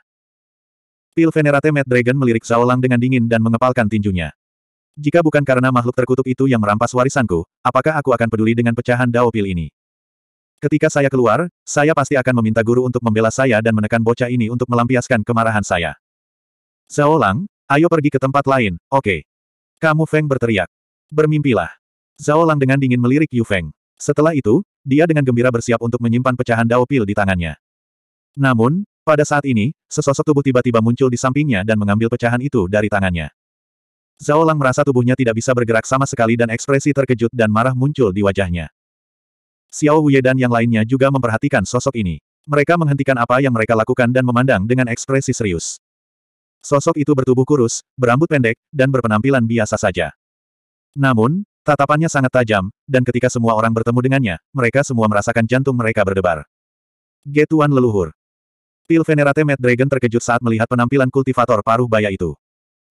Pil Venerate Mad Dragon melirik Zhao Lang dengan dingin dan mengepalkan tinjunya. Jika bukan karena makhluk terkutuk itu yang merampas warisanku, apakah aku akan peduli dengan pecahan Dao Pil ini? Ketika saya keluar, saya pasti akan meminta guru untuk membela saya dan menekan bocah ini untuk melampiaskan kemarahan saya. Zhao Lang, ayo pergi ke tempat lain, oke. Okay. Kamu Feng berteriak. Bermimpilah. Zhao Lang dengan dingin melirik Yu Feng. Setelah itu, dia dengan gembira bersiap untuk menyimpan pecahan Dao Pil di tangannya. Namun, pada saat ini, sesosok tubuh tiba-tiba muncul di sampingnya dan mengambil pecahan itu dari tangannya. Zhao Lang merasa tubuhnya tidak bisa bergerak sama sekali dan ekspresi terkejut dan marah muncul di wajahnya. Xiao Huye dan yang lainnya juga memperhatikan sosok ini. Mereka menghentikan apa yang mereka lakukan dan memandang dengan ekspresi serius. Sosok itu bertubuh kurus, berambut pendek, dan berpenampilan biasa saja. Namun, tatapannya sangat tajam, dan ketika semua orang bertemu dengannya, mereka semua merasakan jantung mereka berdebar. Getuan leluhur. Pil Venerate Mad Dragon terkejut saat melihat penampilan kultivator paruh baya itu.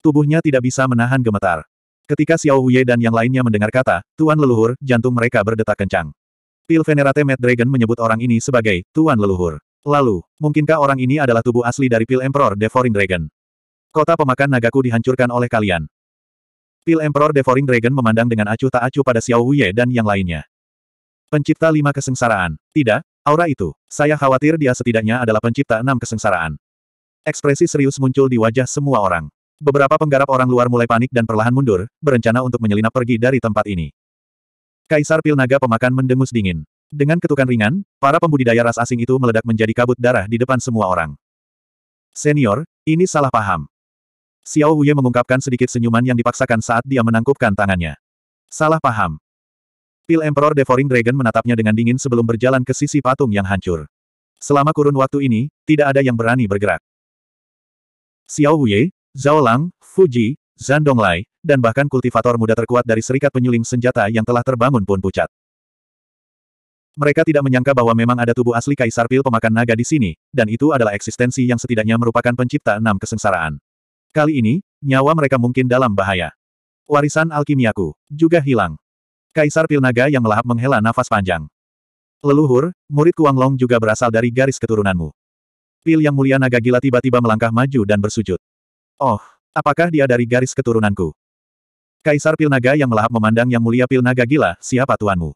Tubuhnya tidak bisa menahan gemetar. Ketika Xiao Huye dan yang lainnya mendengar kata, Tuan Leluhur, jantung mereka berdetak kencang. Pil Venerate Mad Dragon menyebut orang ini sebagai Tuan Leluhur. Lalu, mungkinkah orang ini adalah tubuh asli dari Pil Emperor Devoring Dragon? Kota pemakan nagaku dihancurkan oleh kalian. Pil Emperor Devoring Dragon memandang dengan acuh tak acuh pada Xiao Wuye dan yang lainnya. Pencipta lima kesengsaraan. Tidak, aura itu. Saya khawatir dia setidaknya adalah pencipta enam kesengsaraan. Ekspresi serius muncul di wajah semua orang. Beberapa penggarap orang luar mulai panik dan perlahan mundur, berencana untuk menyelinap pergi dari tempat ini. Kaisar Pil Naga Pemakan mendengus dingin. Dengan ketukan ringan, para pembudidaya ras asing itu meledak menjadi kabut darah di depan semua orang. Senior, ini salah paham. Xiao Huye mengungkapkan sedikit senyuman yang dipaksakan saat dia menangkupkan tangannya. Salah paham. Pil Emperor Devoring Dragon menatapnya dengan dingin sebelum berjalan ke sisi patung yang hancur. Selama kurun waktu ini, tidak ada yang berani bergerak. Xiao Huye, Zhao Lang, Fuji, Zhan Donglai, dan bahkan kultivator muda terkuat dari serikat penyuling senjata yang telah terbangun pun pucat. Mereka tidak menyangka bahwa memang ada tubuh asli Kaisar Pil pemakan naga di sini, dan itu adalah eksistensi yang setidaknya merupakan pencipta enam kesengsaraan. Kali ini, nyawa mereka mungkin dalam bahaya. Warisan alkimiaku, juga hilang. Kaisar Pil Naga yang melahap menghela nafas panjang. Leluhur, murid Kuang Long juga berasal dari garis keturunanmu. Pil yang mulia naga gila tiba-tiba melangkah maju dan bersujud. Oh, Apakah dia dari garis keturunanku? Kaisar Pilnaga yang melahap memandang yang mulia Pilnaga gila, siapa tuanmu?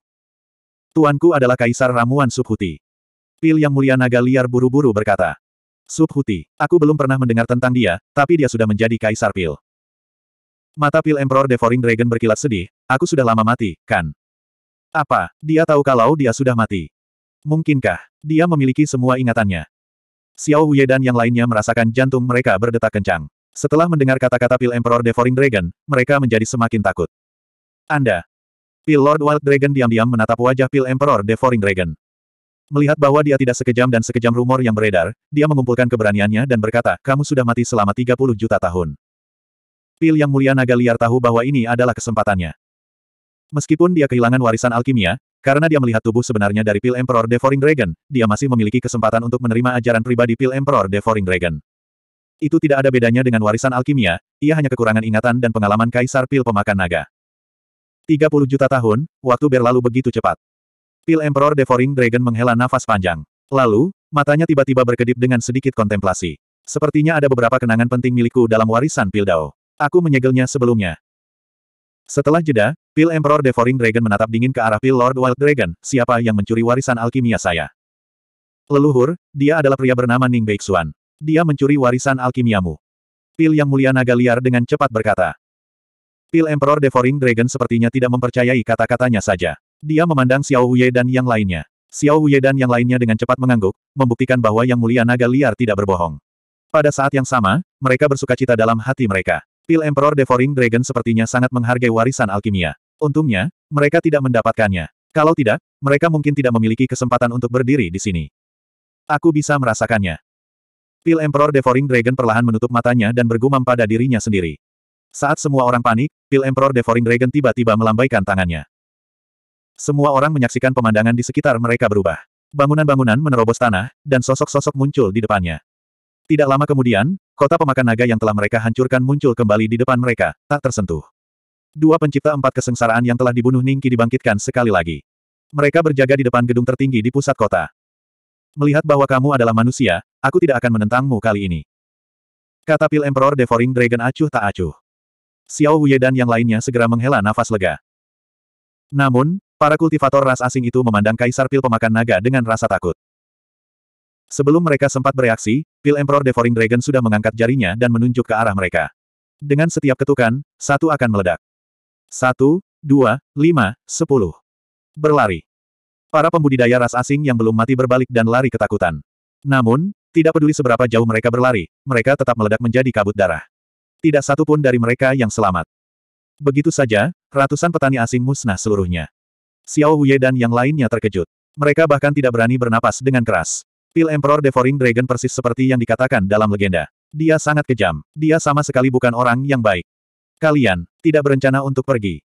Tuanku adalah Kaisar Ramuan Subhuti. Pil yang mulia naga liar buru-buru berkata. Subhuti, aku belum pernah mendengar tentang dia, tapi dia sudah menjadi Kaisar Pil. Mata Pil Emperor Devouring Dragon berkilat sedih, aku sudah lama mati, kan? Apa, dia tahu kalau dia sudah mati? Mungkinkah, dia memiliki semua ingatannya? Xiao Huye dan yang lainnya merasakan jantung mereka berdetak kencang. Setelah mendengar kata-kata Pil Emperor Devouring Dragon, mereka menjadi semakin takut. Anda. Pil Lord Wild Dragon diam-diam menatap wajah Pil Emperor Devouring Dragon. Melihat bahwa dia tidak sekejam dan sekejam rumor yang beredar, dia mengumpulkan keberaniannya dan berkata, kamu sudah mati selama 30 juta tahun. Pil yang mulia naga liar tahu bahwa ini adalah kesempatannya. Meskipun dia kehilangan warisan alkimia, karena dia melihat tubuh sebenarnya dari Pil Emperor Devouring Dragon, dia masih memiliki kesempatan untuk menerima ajaran pribadi Pil Emperor Devouring Dragon. Itu tidak ada bedanya dengan warisan alkimia, ia hanya kekurangan ingatan dan pengalaman kaisar pil pemakan naga. 30 juta tahun, waktu berlalu begitu cepat. Pil Emperor Devouring Dragon menghela nafas panjang. Lalu, matanya tiba-tiba berkedip dengan sedikit kontemplasi. Sepertinya ada beberapa kenangan penting milikku dalam warisan Pil Dao. Aku menyegelnya sebelumnya. Setelah jeda, Pil Emperor Devouring Dragon menatap dingin ke arah Pil Lord Wild Dragon, siapa yang mencuri warisan alkimia saya. Leluhur, dia adalah pria bernama Ning Beixuan. Dia mencuri warisan alkimiamu. Pil yang mulia naga liar dengan cepat berkata. Pil Emperor Devouring Dragon sepertinya tidak mempercayai kata-katanya saja. Dia memandang Xiao Yue dan yang lainnya. Xiao Yue dan yang lainnya dengan cepat mengangguk, membuktikan bahwa yang mulia naga liar tidak berbohong. Pada saat yang sama, mereka bersuka cita dalam hati mereka. Pil Emperor Devouring Dragon sepertinya sangat menghargai warisan alkimia. Untungnya, mereka tidak mendapatkannya. Kalau tidak, mereka mungkin tidak memiliki kesempatan untuk berdiri di sini. Aku bisa merasakannya. Pil Emperor Devouring Dragon perlahan menutup matanya dan bergumam pada dirinya sendiri. Saat semua orang panik, Pil Emperor Devouring Dragon tiba-tiba melambaikan tangannya. Semua orang menyaksikan pemandangan di sekitar mereka berubah. Bangunan-bangunan menerobos tanah, dan sosok-sosok muncul di depannya. Tidak lama kemudian, kota pemakan naga yang telah mereka hancurkan muncul kembali di depan mereka, tak tersentuh. Dua pencipta empat kesengsaraan yang telah dibunuh Ningki dibangkitkan sekali lagi. Mereka berjaga di depan gedung tertinggi di pusat kota. Melihat bahwa kamu adalah manusia, Aku tidak akan menentangmu kali ini. Kata Pil Emperor Devoring Dragon acuh tak acuh. Xiao Wuye dan yang lainnya segera menghela nafas lega. Namun, para kultivator ras asing itu memandang Kaisar Pil Pemakan Naga dengan rasa takut. Sebelum mereka sempat bereaksi, Pil Emperor Devoring Dragon sudah mengangkat jarinya dan menunjuk ke arah mereka. Dengan setiap ketukan, satu akan meledak. Satu, dua, lima, sepuluh. Berlari. Para pembudidaya ras asing yang belum mati berbalik dan lari ketakutan. Namun, tidak peduli seberapa jauh mereka berlari, mereka tetap meledak menjadi kabut darah. Tidak satu pun dari mereka yang selamat. Begitu saja, ratusan petani asing musnah seluruhnya. Xiao Huye dan yang lainnya terkejut. Mereka bahkan tidak berani bernapas dengan keras. Pil Emperor Devouring Dragon persis seperti yang dikatakan dalam legenda. Dia sangat kejam. Dia sama sekali bukan orang yang baik. Kalian, tidak berencana untuk pergi.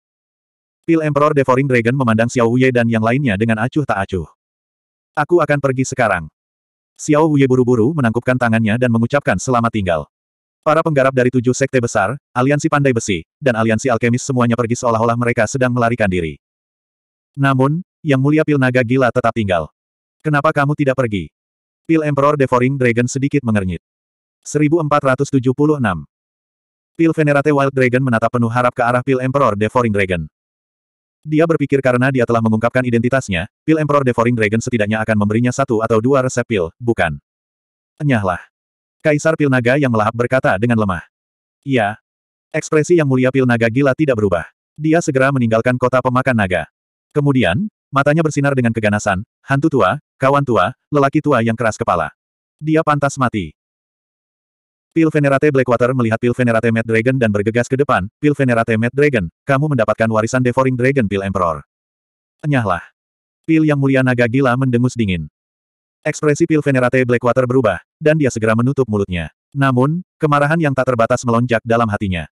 Pil Emperor Devouring Dragon memandang Xiao Wuye dan yang lainnya dengan acuh tak acuh. Aku akan pergi sekarang. Xiao Yue buru-buru menangkupkan tangannya dan mengucapkan selamat tinggal. Para penggarap dari tujuh sekte besar, aliansi pandai besi, dan aliansi alkemis semuanya pergi seolah-olah mereka sedang melarikan diri. Namun, yang mulia pil naga gila tetap tinggal. Kenapa kamu tidak pergi? Pil Emperor Devouring Dragon sedikit mengernyit. 1476 Pil Venerate Wild Dragon menatap penuh harap ke arah pil Emperor Devouring Dragon. Dia berpikir karena dia telah mengungkapkan identitasnya, pil Emperor Devouring Dragon setidaknya akan memberinya satu atau dua resep pil, bukan? Enyahlah. Kaisar Pil Naga yang melahap berkata dengan lemah. Iya. Ekspresi yang mulia Pil Naga gila tidak berubah. Dia segera meninggalkan kota pemakan naga. Kemudian, matanya bersinar dengan keganasan, hantu tua, kawan tua, lelaki tua yang keras kepala. Dia pantas mati. Pil Venerate Blackwater melihat Pil Venerate Mad Dragon dan bergegas ke depan. Pil Venerate Mad Dragon, kamu mendapatkan warisan Devouring Dragon Pil Emperor. Enyahlah. Pil yang mulia naga gila mendengus dingin. Ekspresi Pil Venerate Blackwater berubah, dan dia segera menutup mulutnya. Namun, kemarahan yang tak terbatas melonjak dalam hatinya.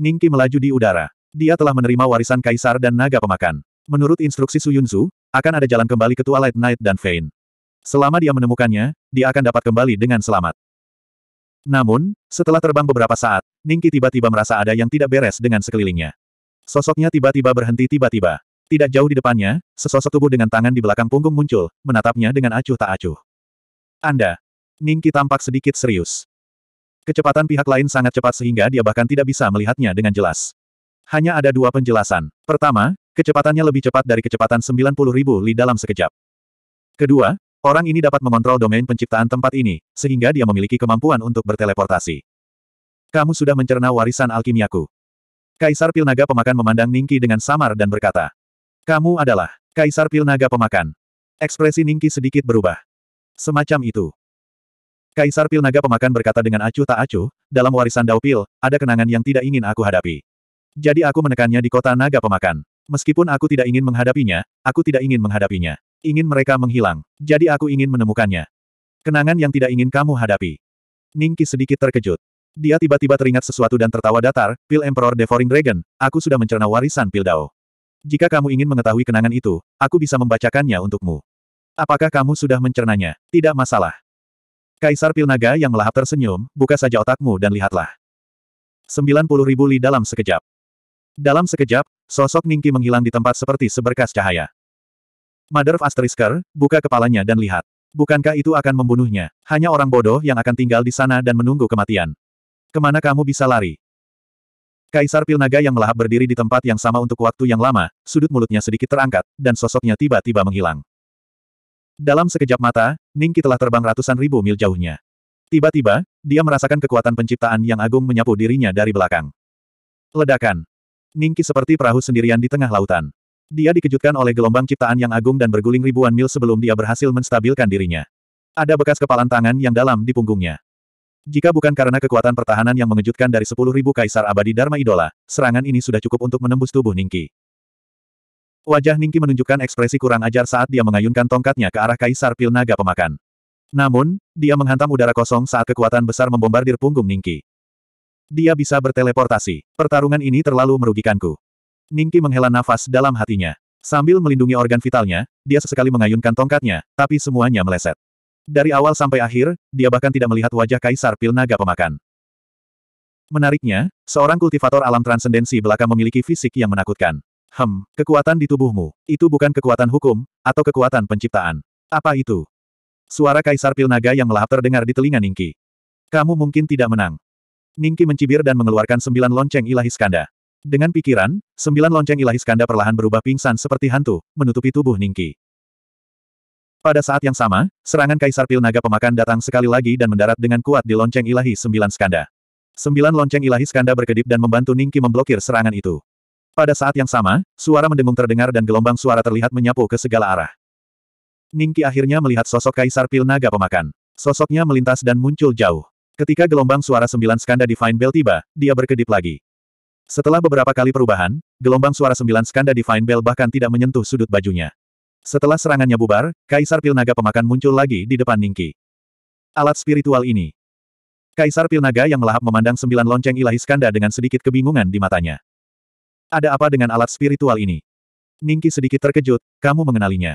Ningki melaju di udara. Dia telah menerima warisan kaisar dan naga pemakan. Menurut instruksi Su Yunzu, akan ada jalan kembali ke Twilight Knight dan Fane. Selama dia menemukannya, dia akan dapat kembali dengan selamat. Namun, setelah terbang beberapa saat, Ningki tiba-tiba merasa ada yang tidak beres dengan sekelilingnya. Sosoknya tiba-tiba berhenti tiba-tiba. Tidak jauh di depannya, sesosok tubuh dengan tangan di belakang punggung muncul, menatapnya dengan acuh tak acuh. Anda. Ningki tampak sedikit serius. Kecepatan pihak lain sangat cepat sehingga dia bahkan tidak bisa melihatnya dengan jelas. Hanya ada dua penjelasan. Pertama, kecepatannya lebih cepat dari kecepatan 90.000 li dalam sekejap. Kedua, Orang ini dapat mengontrol domain penciptaan tempat ini, sehingga dia memiliki kemampuan untuk berteleportasi. Kamu sudah mencerna warisan alkimiaku. Kaisar Pilnaga Pemakan memandang Ningki dengan samar dan berkata. Kamu adalah Kaisar Pilnaga Pemakan. Ekspresi Ningki sedikit berubah. Semacam itu. Kaisar Pilnaga Pemakan berkata dengan acuh tak acuh, dalam warisan Dao Pil, ada kenangan yang tidak ingin aku hadapi. Jadi aku menekannya di kota Naga Pemakan. Meskipun aku tidak ingin menghadapinya, aku tidak ingin menghadapinya. Ingin mereka menghilang, jadi aku ingin menemukannya. Kenangan yang tidak ingin kamu hadapi. Ningki sedikit terkejut. Dia tiba-tiba teringat sesuatu dan tertawa datar, Pil Emperor Devouring Dragon, aku sudah mencerna warisan Pil Dao. Jika kamu ingin mengetahui kenangan itu, aku bisa membacakannya untukmu. Apakah kamu sudah mencernanya? Tidak masalah. Kaisar Pil Naga yang melahap tersenyum, buka saja otakmu dan lihatlah. 90 ribu li dalam sekejap. Dalam sekejap, sosok Ningki menghilang di tempat seperti seberkas cahaya. Mother of Asterisker, buka kepalanya dan lihat. Bukankah itu akan membunuhnya? Hanya orang bodoh yang akan tinggal di sana dan menunggu kematian. Kemana kamu bisa lari? Kaisar Pilnaga yang melahap berdiri di tempat yang sama untuk waktu yang lama, sudut mulutnya sedikit terangkat, dan sosoknya tiba-tiba menghilang. Dalam sekejap mata, Ningki telah terbang ratusan ribu mil jauhnya. Tiba-tiba, dia merasakan kekuatan penciptaan yang agung menyapu dirinya dari belakang. Ledakan. Ningki seperti perahu sendirian di tengah lautan. Dia dikejutkan oleh gelombang ciptaan yang agung dan berguling ribuan mil sebelum dia berhasil menstabilkan dirinya. Ada bekas kepalan tangan yang dalam di punggungnya. Jika bukan karena kekuatan pertahanan yang mengejutkan dari 10.000 kaisar abadi Dharma Idola, serangan ini sudah cukup untuk menembus tubuh Ningki. Wajah Ningki menunjukkan ekspresi kurang ajar saat dia mengayunkan tongkatnya ke arah kaisar pil naga pemakan. Namun, dia menghantam udara kosong saat kekuatan besar membombardir punggung Ningki. Dia bisa berteleportasi. Pertarungan ini terlalu merugikanku. Ningki menghela nafas dalam hatinya. Sambil melindungi organ vitalnya, dia sesekali mengayunkan tongkatnya, tapi semuanya meleset. Dari awal sampai akhir, dia bahkan tidak melihat wajah Kaisar Pil Naga Pemakan. Menariknya, seorang kultivator alam transendensi belaka memiliki fisik yang menakutkan. Hem, kekuatan di tubuhmu, itu bukan kekuatan hukum, atau kekuatan penciptaan. Apa itu? Suara Kaisar Pil Naga yang melahap terdengar di telinga Ningki. Kamu mungkin tidak menang. Ningki mencibir dan mengeluarkan sembilan lonceng ilahi skanda. Dengan pikiran, sembilan lonceng ilahi skanda perlahan berubah pingsan seperti hantu, menutupi tubuh Ningki. Pada saat yang sama, serangan Kaisar Pil Naga Pemakan datang sekali lagi dan mendarat dengan kuat di lonceng ilahi sembilan skanda. Sembilan lonceng ilahi skanda berkedip dan membantu Ningki memblokir serangan itu. Pada saat yang sama, suara mendengung terdengar dan gelombang suara terlihat menyapu ke segala arah. Ningki akhirnya melihat sosok Kaisar Pil Naga Pemakan. Sosoknya melintas dan muncul jauh. Ketika gelombang suara sembilan skanda Divine Bell tiba, dia berkedip lagi. Setelah beberapa kali perubahan, gelombang suara sembilan skanda Divine Bell bahkan tidak menyentuh sudut bajunya. Setelah serangannya bubar, Kaisar Pilnaga Pemakan muncul lagi di depan Ningki. Alat spiritual ini. Kaisar Pilnaga yang melahap memandang sembilan lonceng ilahi skanda dengan sedikit kebingungan di matanya. Ada apa dengan alat spiritual ini? Ningki sedikit terkejut, kamu mengenalinya.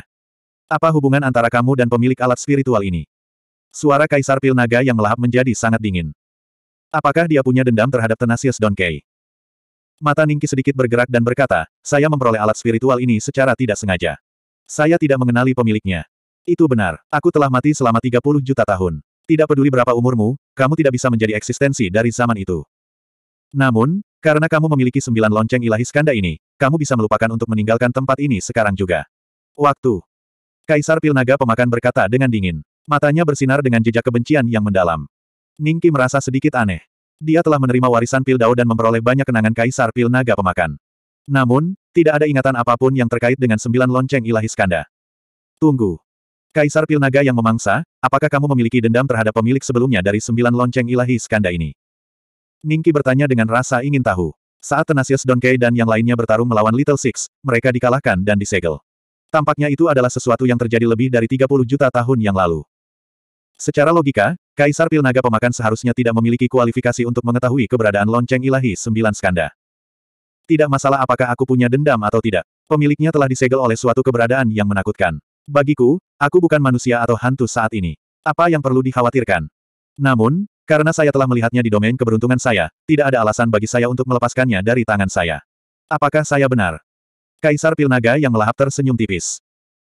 Apa hubungan antara kamu dan pemilik alat spiritual ini? Suara Kaisar Pilnaga yang melahap menjadi sangat dingin. Apakah dia punya dendam terhadap Tenasius Donkey? Mata Ningki sedikit bergerak dan berkata, saya memperoleh alat spiritual ini secara tidak sengaja. Saya tidak mengenali pemiliknya. Itu benar, aku telah mati selama 30 juta tahun. Tidak peduli berapa umurmu, kamu tidak bisa menjadi eksistensi dari zaman itu. Namun, karena kamu memiliki sembilan lonceng ilahi skanda ini, kamu bisa melupakan untuk meninggalkan tempat ini sekarang juga. Waktu. Kaisar Pilnaga Pemakan berkata dengan dingin. Matanya bersinar dengan jejak kebencian yang mendalam. Ningki merasa sedikit aneh. Dia telah menerima warisan pil Dao dan memperoleh banyak kenangan kaisar pil naga pemakan. Namun, tidak ada ingatan apapun yang terkait dengan sembilan lonceng ilahi skanda. Tunggu. Kaisar pil naga yang memangsa, apakah kamu memiliki dendam terhadap pemilik sebelumnya dari sembilan lonceng ilahi skanda ini? Ningki bertanya dengan rasa ingin tahu. Saat Tenasius Donkey dan yang lainnya bertarung melawan Little Six, mereka dikalahkan dan disegel. Tampaknya itu adalah sesuatu yang terjadi lebih dari 30 juta tahun yang lalu. Secara logika, Kaisar Pilnaga Pemakan seharusnya tidak memiliki kualifikasi untuk mengetahui keberadaan lonceng ilahi sembilan skanda. Tidak masalah apakah aku punya dendam atau tidak. Pemiliknya telah disegel oleh suatu keberadaan yang menakutkan. Bagiku, aku bukan manusia atau hantu saat ini. Apa yang perlu dikhawatirkan? Namun, karena saya telah melihatnya di domain keberuntungan saya, tidak ada alasan bagi saya untuk melepaskannya dari tangan saya. Apakah saya benar? Kaisar Pilnaga yang melahap tersenyum tipis.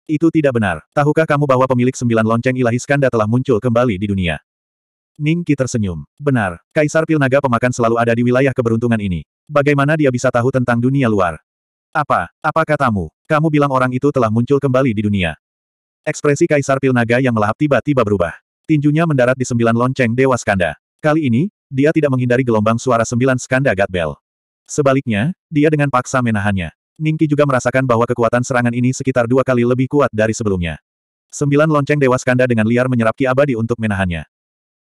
Itu tidak benar. Tahukah kamu bahwa pemilik sembilan lonceng ilahi skanda telah muncul kembali di dunia? Ning Qi tersenyum. Benar, Kaisar Pilnaga pemakan selalu ada di wilayah keberuntungan ini. Bagaimana dia bisa tahu tentang dunia luar? Apa, apa katamu? Kamu bilang orang itu telah muncul kembali di dunia. Ekspresi Kaisar Pilnaga yang melahap tiba-tiba berubah. Tinjunya mendarat di sembilan lonceng Dewa Skanda. Kali ini, dia tidak menghindari gelombang suara sembilan Skanda Gatbel. Sebaliknya, dia dengan paksa menahannya. Ningki juga merasakan bahwa kekuatan serangan ini sekitar dua kali lebih kuat dari sebelumnya. Sembilan lonceng Dewa Skanda dengan liar menyerap Ki Abadi untuk menahannya.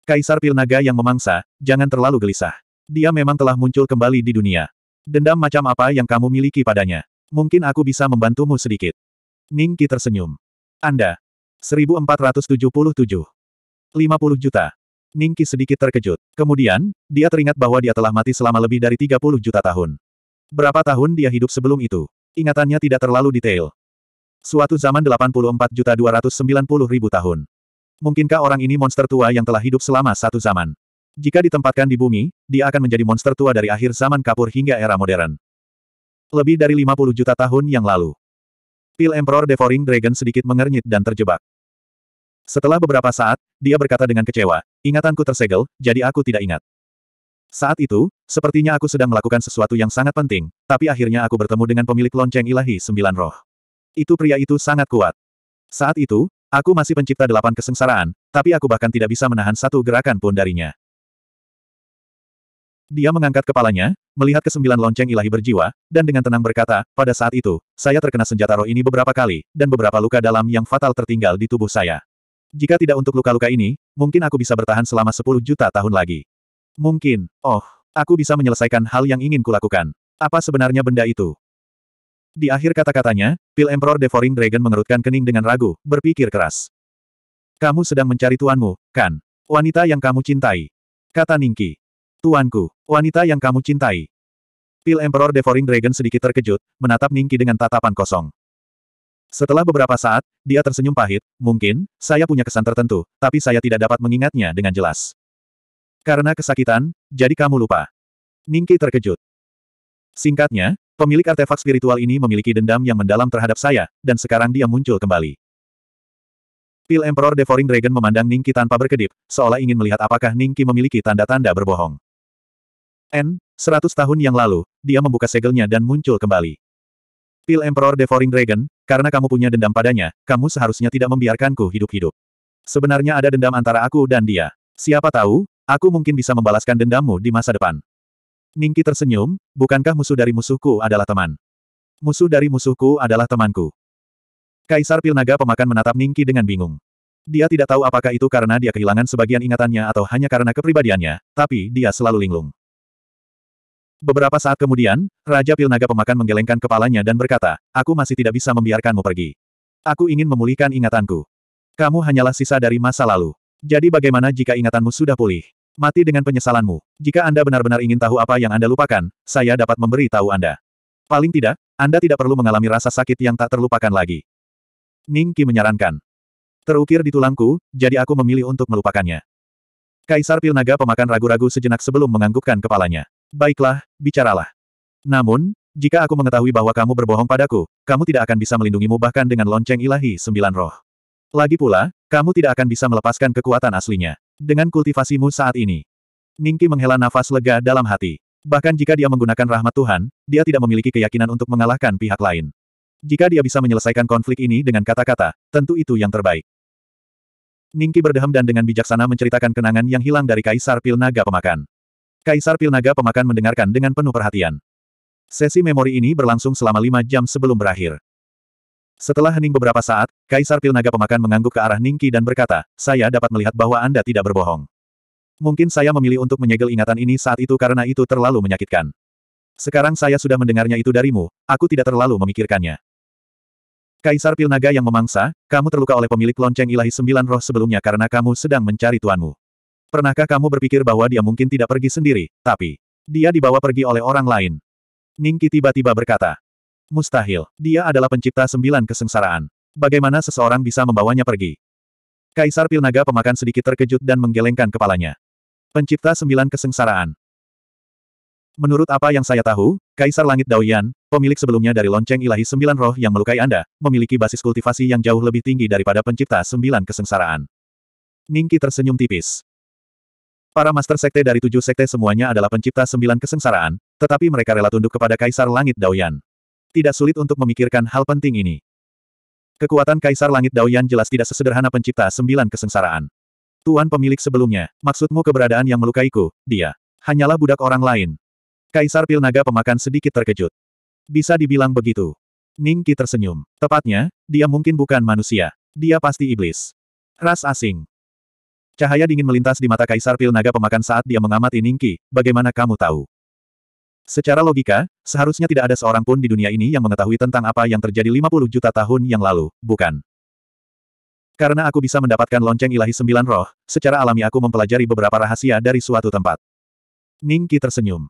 Kaisar Pilnaga yang memangsa, jangan terlalu gelisah. Dia memang telah muncul kembali di dunia. Dendam macam apa yang kamu miliki padanya? Mungkin aku bisa membantumu sedikit. Ningki tersenyum. Anda. 1477. 50 juta. Ningki sedikit terkejut. Kemudian, dia teringat bahwa dia telah mati selama lebih dari 30 juta tahun. Berapa tahun dia hidup sebelum itu? Ingatannya tidak terlalu detail. Suatu zaman 84.290.000 tahun. Mungkinkah orang ini monster tua yang telah hidup selama satu zaman? Jika ditempatkan di bumi, dia akan menjadi monster tua dari akhir zaman kapur hingga era modern. Lebih dari 50 juta tahun yang lalu. Pil Emperor Devouring Dragon sedikit mengernyit dan terjebak. Setelah beberapa saat, dia berkata dengan kecewa, ingatanku tersegel, jadi aku tidak ingat. Saat itu, sepertinya aku sedang melakukan sesuatu yang sangat penting, tapi akhirnya aku bertemu dengan pemilik lonceng ilahi sembilan roh. Itu pria itu sangat kuat. Saat itu, aku masih pencipta delapan kesengsaraan, tapi aku bahkan tidak bisa menahan satu gerakan pun darinya. Dia mengangkat kepalanya, melihat kesembilan lonceng ilahi berjiwa, dan dengan tenang berkata, pada saat itu, saya terkena senjata roh ini beberapa kali, dan beberapa luka dalam yang fatal tertinggal di tubuh saya. Jika tidak untuk luka-luka ini, mungkin aku bisa bertahan selama 10 juta tahun lagi. Mungkin, oh, aku bisa menyelesaikan hal yang ingin kulakukan. Apa sebenarnya benda itu? Di akhir kata-katanya, Pil Emperor Devouring Dragon mengerutkan kening dengan ragu, berpikir keras. Kamu sedang mencari tuanmu, kan? Wanita yang kamu cintai. Kata Ningki. Tuanku, wanita yang kamu cintai. Pil Emperor Devouring Dragon sedikit terkejut, menatap Ningki dengan tatapan kosong. Setelah beberapa saat, dia tersenyum pahit, mungkin, saya punya kesan tertentu, tapi saya tidak dapat mengingatnya dengan jelas. Karena kesakitan, jadi kamu lupa. Ningki terkejut. Singkatnya, pemilik artefak spiritual ini memiliki dendam yang mendalam terhadap saya, dan sekarang dia muncul kembali. Pil Emperor Devouring Dragon memandang Ningki tanpa berkedip, seolah ingin melihat apakah Ningki memiliki tanda-tanda berbohong. N, 100 tahun yang lalu, dia membuka segelnya dan muncul kembali. Pil Emperor Devouring Dragon, karena kamu punya dendam padanya, kamu seharusnya tidak membiarkanku hidup-hidup. Sebenarnya ada dendam antara aku dan dia. Siapa tahu, Aku mungkin bisa membalaskan dendammu di masa depan. Ningki tersenyum, bukankah musuh dari musuhku adalah teman? Musuh dari musuhku adalah temanku. Kaisar Pilnaga Pemakan menatap Ningki dengan bingung. Dia tidak tahu apakah itu karena dia kehilangan sebagian ingatannya atau hanya karena kepribadiannya, tapi dia selalu linglung. Beberapa saat kemudian, Raja Pilnaga Pemakan menggelengkan kepalanya dan berkata, Aku masih tidak bisa membiarkanmu pergi. Aku ingin memulihkan ingatanku. Kamu hanyalah sisa dari masa lalu. Jadi bagaimana jika ingatanmu sudah pulih? Mati dengan penyesalanmu. Jika Anda benar-benar ingin tahu apa yang Anda lupakan, saya dapat memberi tahu Anda. Paling tidak, Anda tidak perlu mengalami rasa sakit yang tak terlupakan lagi. Ning Qi menyarankan. Terukir di tulangku, jadi aku memilih untuk melupakannya. Kaisar Pilnaga pemakan ragu-ragu sejenak sebelum menganggukkan kepalanya. Baiklah, bicaralah. Namun, jika aku mengetahui bahwa kamu berbohong padaku, kamu tidak akan bisa melindungimu bahkan dengan lonceng ilahi sembilan roh. Lagi pula, kamu tidak akan bisa melepaskan kekuatan aslinya. Dengan kultivasimu saat ini. Ningki menghela nafas lega dalam hati. Bahkan jika dia menggunakan rahmat Tuhan, dia tidak memiliki keyakinan untuk mengalahkan pihak lain. Jika dia bisa menyelesaikan konflik ini dengan kata-kata, tentu itu yang terbaik. Ningki berdehem dan dengan bijaksana menceritakan kenangan yang hilang dari Kaisar Pil Naga Pemakan. Kaisar Pil Naga Pemakan mendengarkan dengan penuh perhatian. Sesi memori ini berlangsung selama lima jam sebelum berakhir. Setelah hening beberapa saat, Kaisar Pilnaga Pemakan mengangguk ke arah Ningki dan berkata, saya dapat melihat bahwa Anda tidak berbohong. Mungkin saya memilih untuk menyegel ingatan ini saat itu karena itu terlalu menyakitkan. Sekarang saya sudah mendengarnya itu darimu, aku tidak terlalu memikirkannya. Kaisar Pilnaga yang memangsa, kamu terluka oleh pemilik lonceng ilahi sembilan roh sebelumnya karena kamu sedang mencari tuanmu. Pernahkah kamu berpikir bahwa dia mungkin tidak pergi sendiri, tapi dia dibawa pergi oleh orang lain? Ningki tiba-tiba berkata. Mustahil. Dia adalah pencipta sembilan kesengsaraan. Bagaimana seseorang bisa membawanya pergi? Kaisar Pilnaga pemakan sedikit terkejut dan menggelengkan kepalanya. Pencipta sembilan kesengsaraan. Menurut apa yang saya tahu, Kaisar Langit Daoyan, pemilik sebelumnya dari lonceng ilahi sembilan roh yang melukai Anda, memiliki basis kultivasi yang jauh lebih tinggi daripada pencipta sembilan kesengsaraan. Ningki tersenyum tipis. Para master sekte dari tujuh sekte semuanya adalah pencipta sembilan kesengsaraan, tetapi mereka rela tunduk kepada Kaisar Langit Daoyan tidak sulit untuk memikirkan hal penting ini. Kekuatan Kaisar Langit Daoyan jelas tidak sesederhana pencipta sembilan kesengsaraan. Tuan pemilik sebelumnya, maksudmu keberadaan yang melukaiku, dia. Hanyalah budak orang lain. Kaisar Pilnaga pemakan sedikit terkejut. Bisa dibilang begitu. Ning Qi tersenyum. Tepatnya, dia mungkin bukan manusia. Dia pasti iblis. Ras asing. Cahaya dingin melintas di mata Kaisar Pilnaga pemakan saat dia mengamati Ningki, bagaimana kamu tahu? Secara logika, seharusnya tidak ada seorang pun di dunia ini yang mengetahui tentang apa yang terjadi 50 juta tahun yang lalu, bukan? Karena aku bisa mendapatkan lonceng ilahi sembilan roh, secara alami aku mempelajari beberapa rahasia dari suatu tempat. Ningki tersenyum.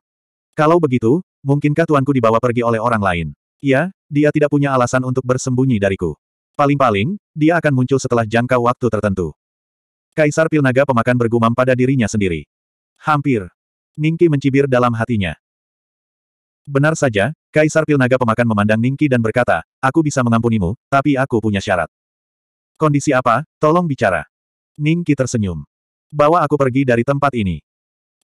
Kalau begitu, mungkinkah tuanku dibawa pergi oleh orang lain? Ya, dia tidak punya alasan untuk bersembunyi dariku. Paling-paling, dia akan muncul setelah jangka waktu tertentu. Kaisar Pilnaga pemakan bergumam pada dirinya sendiri. Hampir. Ningki mencibir dalam hatinya. Benar saja, Kaisar Pilnaga Pemakan memandang Ningki dan berkata, aku bisa mengampunimu, tapi aku punya syarat. Kondisi apa, tolong bicara. Ningki tersenyum. Bawa aku pergi dari tempat ini.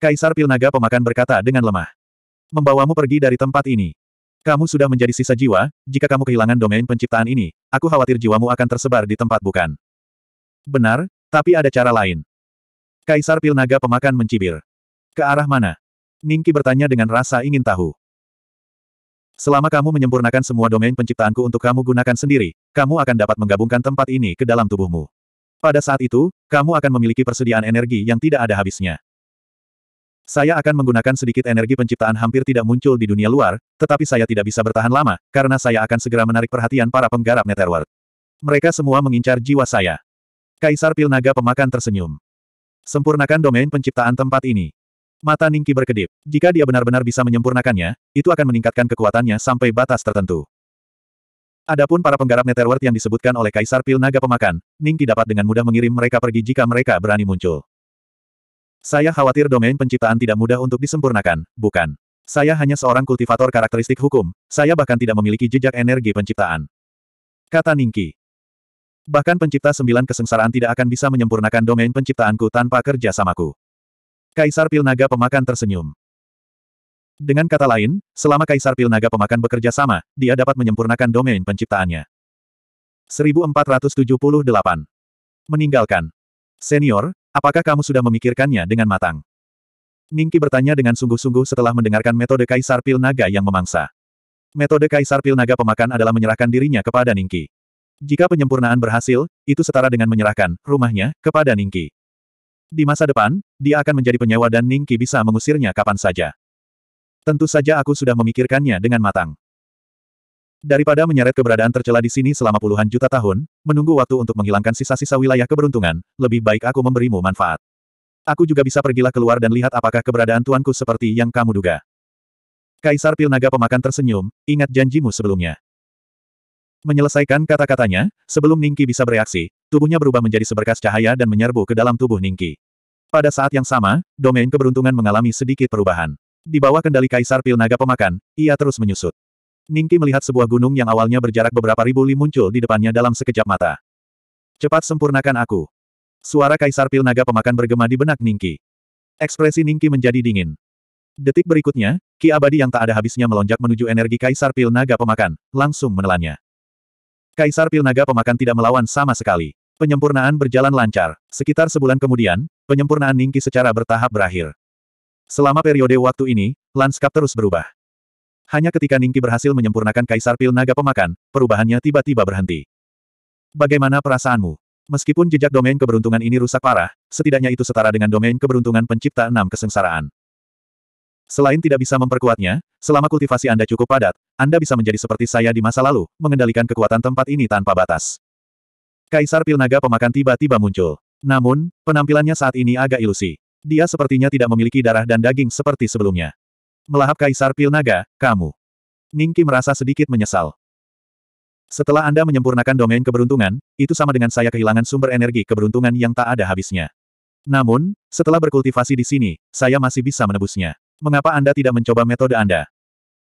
Kaisar Pilnaga Pemakan berkata dengan lemah. Membawamu pergi dari tempat ini. Kamu sudah menjadi sisa jiwa, jika kamu kehilangan domain penciptaan ini, aku khawatir jiwamu akan tersebar di tempat bukan. Benar, tapi ada cara lain. Kaisar Pilnaga Pemakan mencibir. Ke arah mana? Ningki bertanya dengan rasa ingin tahu. Selama kamu menyempurnakan semua domain penciptaanku untuk kamu gunakan sendiri, kamu akan dapat menggabungkan tempat ini ke dalam tubuhmu. Pada saat itu, kamu akan memiliki persediaan energi yang tidak ada habisnya. Saya akan menggunakan sedikit energi penciptaan hampir tidak muncul di dunia luar, tetapi saya tidak bisa bertahan lama, karena saya akan segera menarik perhatian para penggarap Netherworld. Mereka semua mengincar jiwa saya. Kaisar Pilnaga Pemakan tersenyum. Sempurnakan domain penciptaan tempat ini. Mata Ningki berkedip. Jika dia benar-benar bisa menyempurnakannya, itu akan meningkatkan kekuatannya sampai batas tertentu. Adapun para penggarap Netherworld yang disebutkan oleh Kaisar Pil Naga Pemakan, Ningki dapat dengan mudah mengirim mereka pergi jika mereka berani muncul. Saya khawatir domain penciptaan tidak mudah untuk disempurnakan, bukan. Saya hanya seorang kultivator karakteristik hukum, saya bahkan tidak memiliki jejak energi penciptaan. Kata Ningki. Bahkan pencipta sembilan kesengsaraan tidak akan bisa menyempurnakan domain penciptaanku tanpa kerja samaku. Kaisar Pil Naga Pemakan tersenyum. Dengan kata lain, selama Kaisar Pil Naga Pemakan bekerja sama, dia dapat menyempurnakan domain penciptaannya. 1478. Meninggalkan. Senior, apakah kamu sudah memikirkannya dengan matang? Ningki bertanya dengan sungguh-sungguh setelah mendengarkan metode Kaisar Pil Naga yang memangsa. Metode Kaisar Pil Naga Pemakan adalah menyerahkan dirinya kepada Ningki. Jika penyempurnaan berhasil, itu setara dengan menyerahkan rumahnya kepada Ningki. Di masa depan, dia akan menjadi penyewa dan Ning bisa mengusirnya kapan saja. Tentu saja aku sudah memikirkannya dengan matang. Daripada menyeret keberadaan tercela di sini selama puluhan juta tahun, menunggu waktu untuk menghilangkan sisa-sisa wilayah keberuntungan, lebih baik aku memberimu manfaat. Aku juga bisa pergilah keluar dan lihat apakah keberadaan tuanku seperti yang kamu duga. Kaisar Pil Naga Pemakan tersenyum, ingat janjimu sebelumnya. Menyelesaikan kata-katanya, sebelum Ningki bisa bereaksi, tubuhnya berubah menjadi seberkas cahaya dan menyerbu ke dalam tubuh Ningki. Pada saat yang sama, domain keberuntungan mengalami sedikit perubahan. Di bawah kendali Kaisar Pil Naga Pemakan, ia terus menyusut. Ningki melihat sebuah gunung yang awalnya berjarak beberapa ribu li muncul di depannya dalam sekejap mata. Cepat sempurnakan aku. Suara Kaisar Pil Naga Pemakan bergema di benak Ningki. Ekspresi Ningki menjadi dingin. Detik berikutnya, Ki abadi yang tak ada habisnya melonjak menuju energi Kaisar Pil Naga Pemakan, langsung menelannya. Kaisar Pil Naga Pemakan tidak melawan sama sekali. Penyempurnaan berjalan lancar. Sekitar sebulan kemudian, penyempurnaan Ningki secara bertahap berakhir. Selama periode waktu ini, lanskap terus berubah. Hanya ketika Ningki berhasil menyempurnakan Kaisar Pil Naga Pemakan, perubahannya tiba-tiba berhenti. Bagaimana perasaanmu? Meskipun jejak domain keberuntungan ini rusak parah, setidaknya itu setara dengan domain keberuntungan pencipta enam kesengsaraan. Selain tidak bisa memperkuatnya, selama kultivasi Anda cukup padat, Anda bisa menjadi seperti saya di masa lalu, mengendalikan kekuatan tempat ini tanpa batas. Kaisar Pilnaga pemakan tiba-tiba muncul. Namun, penampilannya saat ini agak ilusi. Dia sepertinya tidak memiliki darah dan daging seperti sebelumnya. Melahap Kaisar Pilnaga, kamu. Ningki merasa sedikit menyesal. Setelah Anda menyempurnakan domain keberuntungan, itu sama dengan saya kehilangan sumber energi keberuntungan yang tak ada habisnya. Namun, setelah berkultivasi di sini, saya masih bisa menebusnya. Mengapa Anda tidak mencoba metode Anda?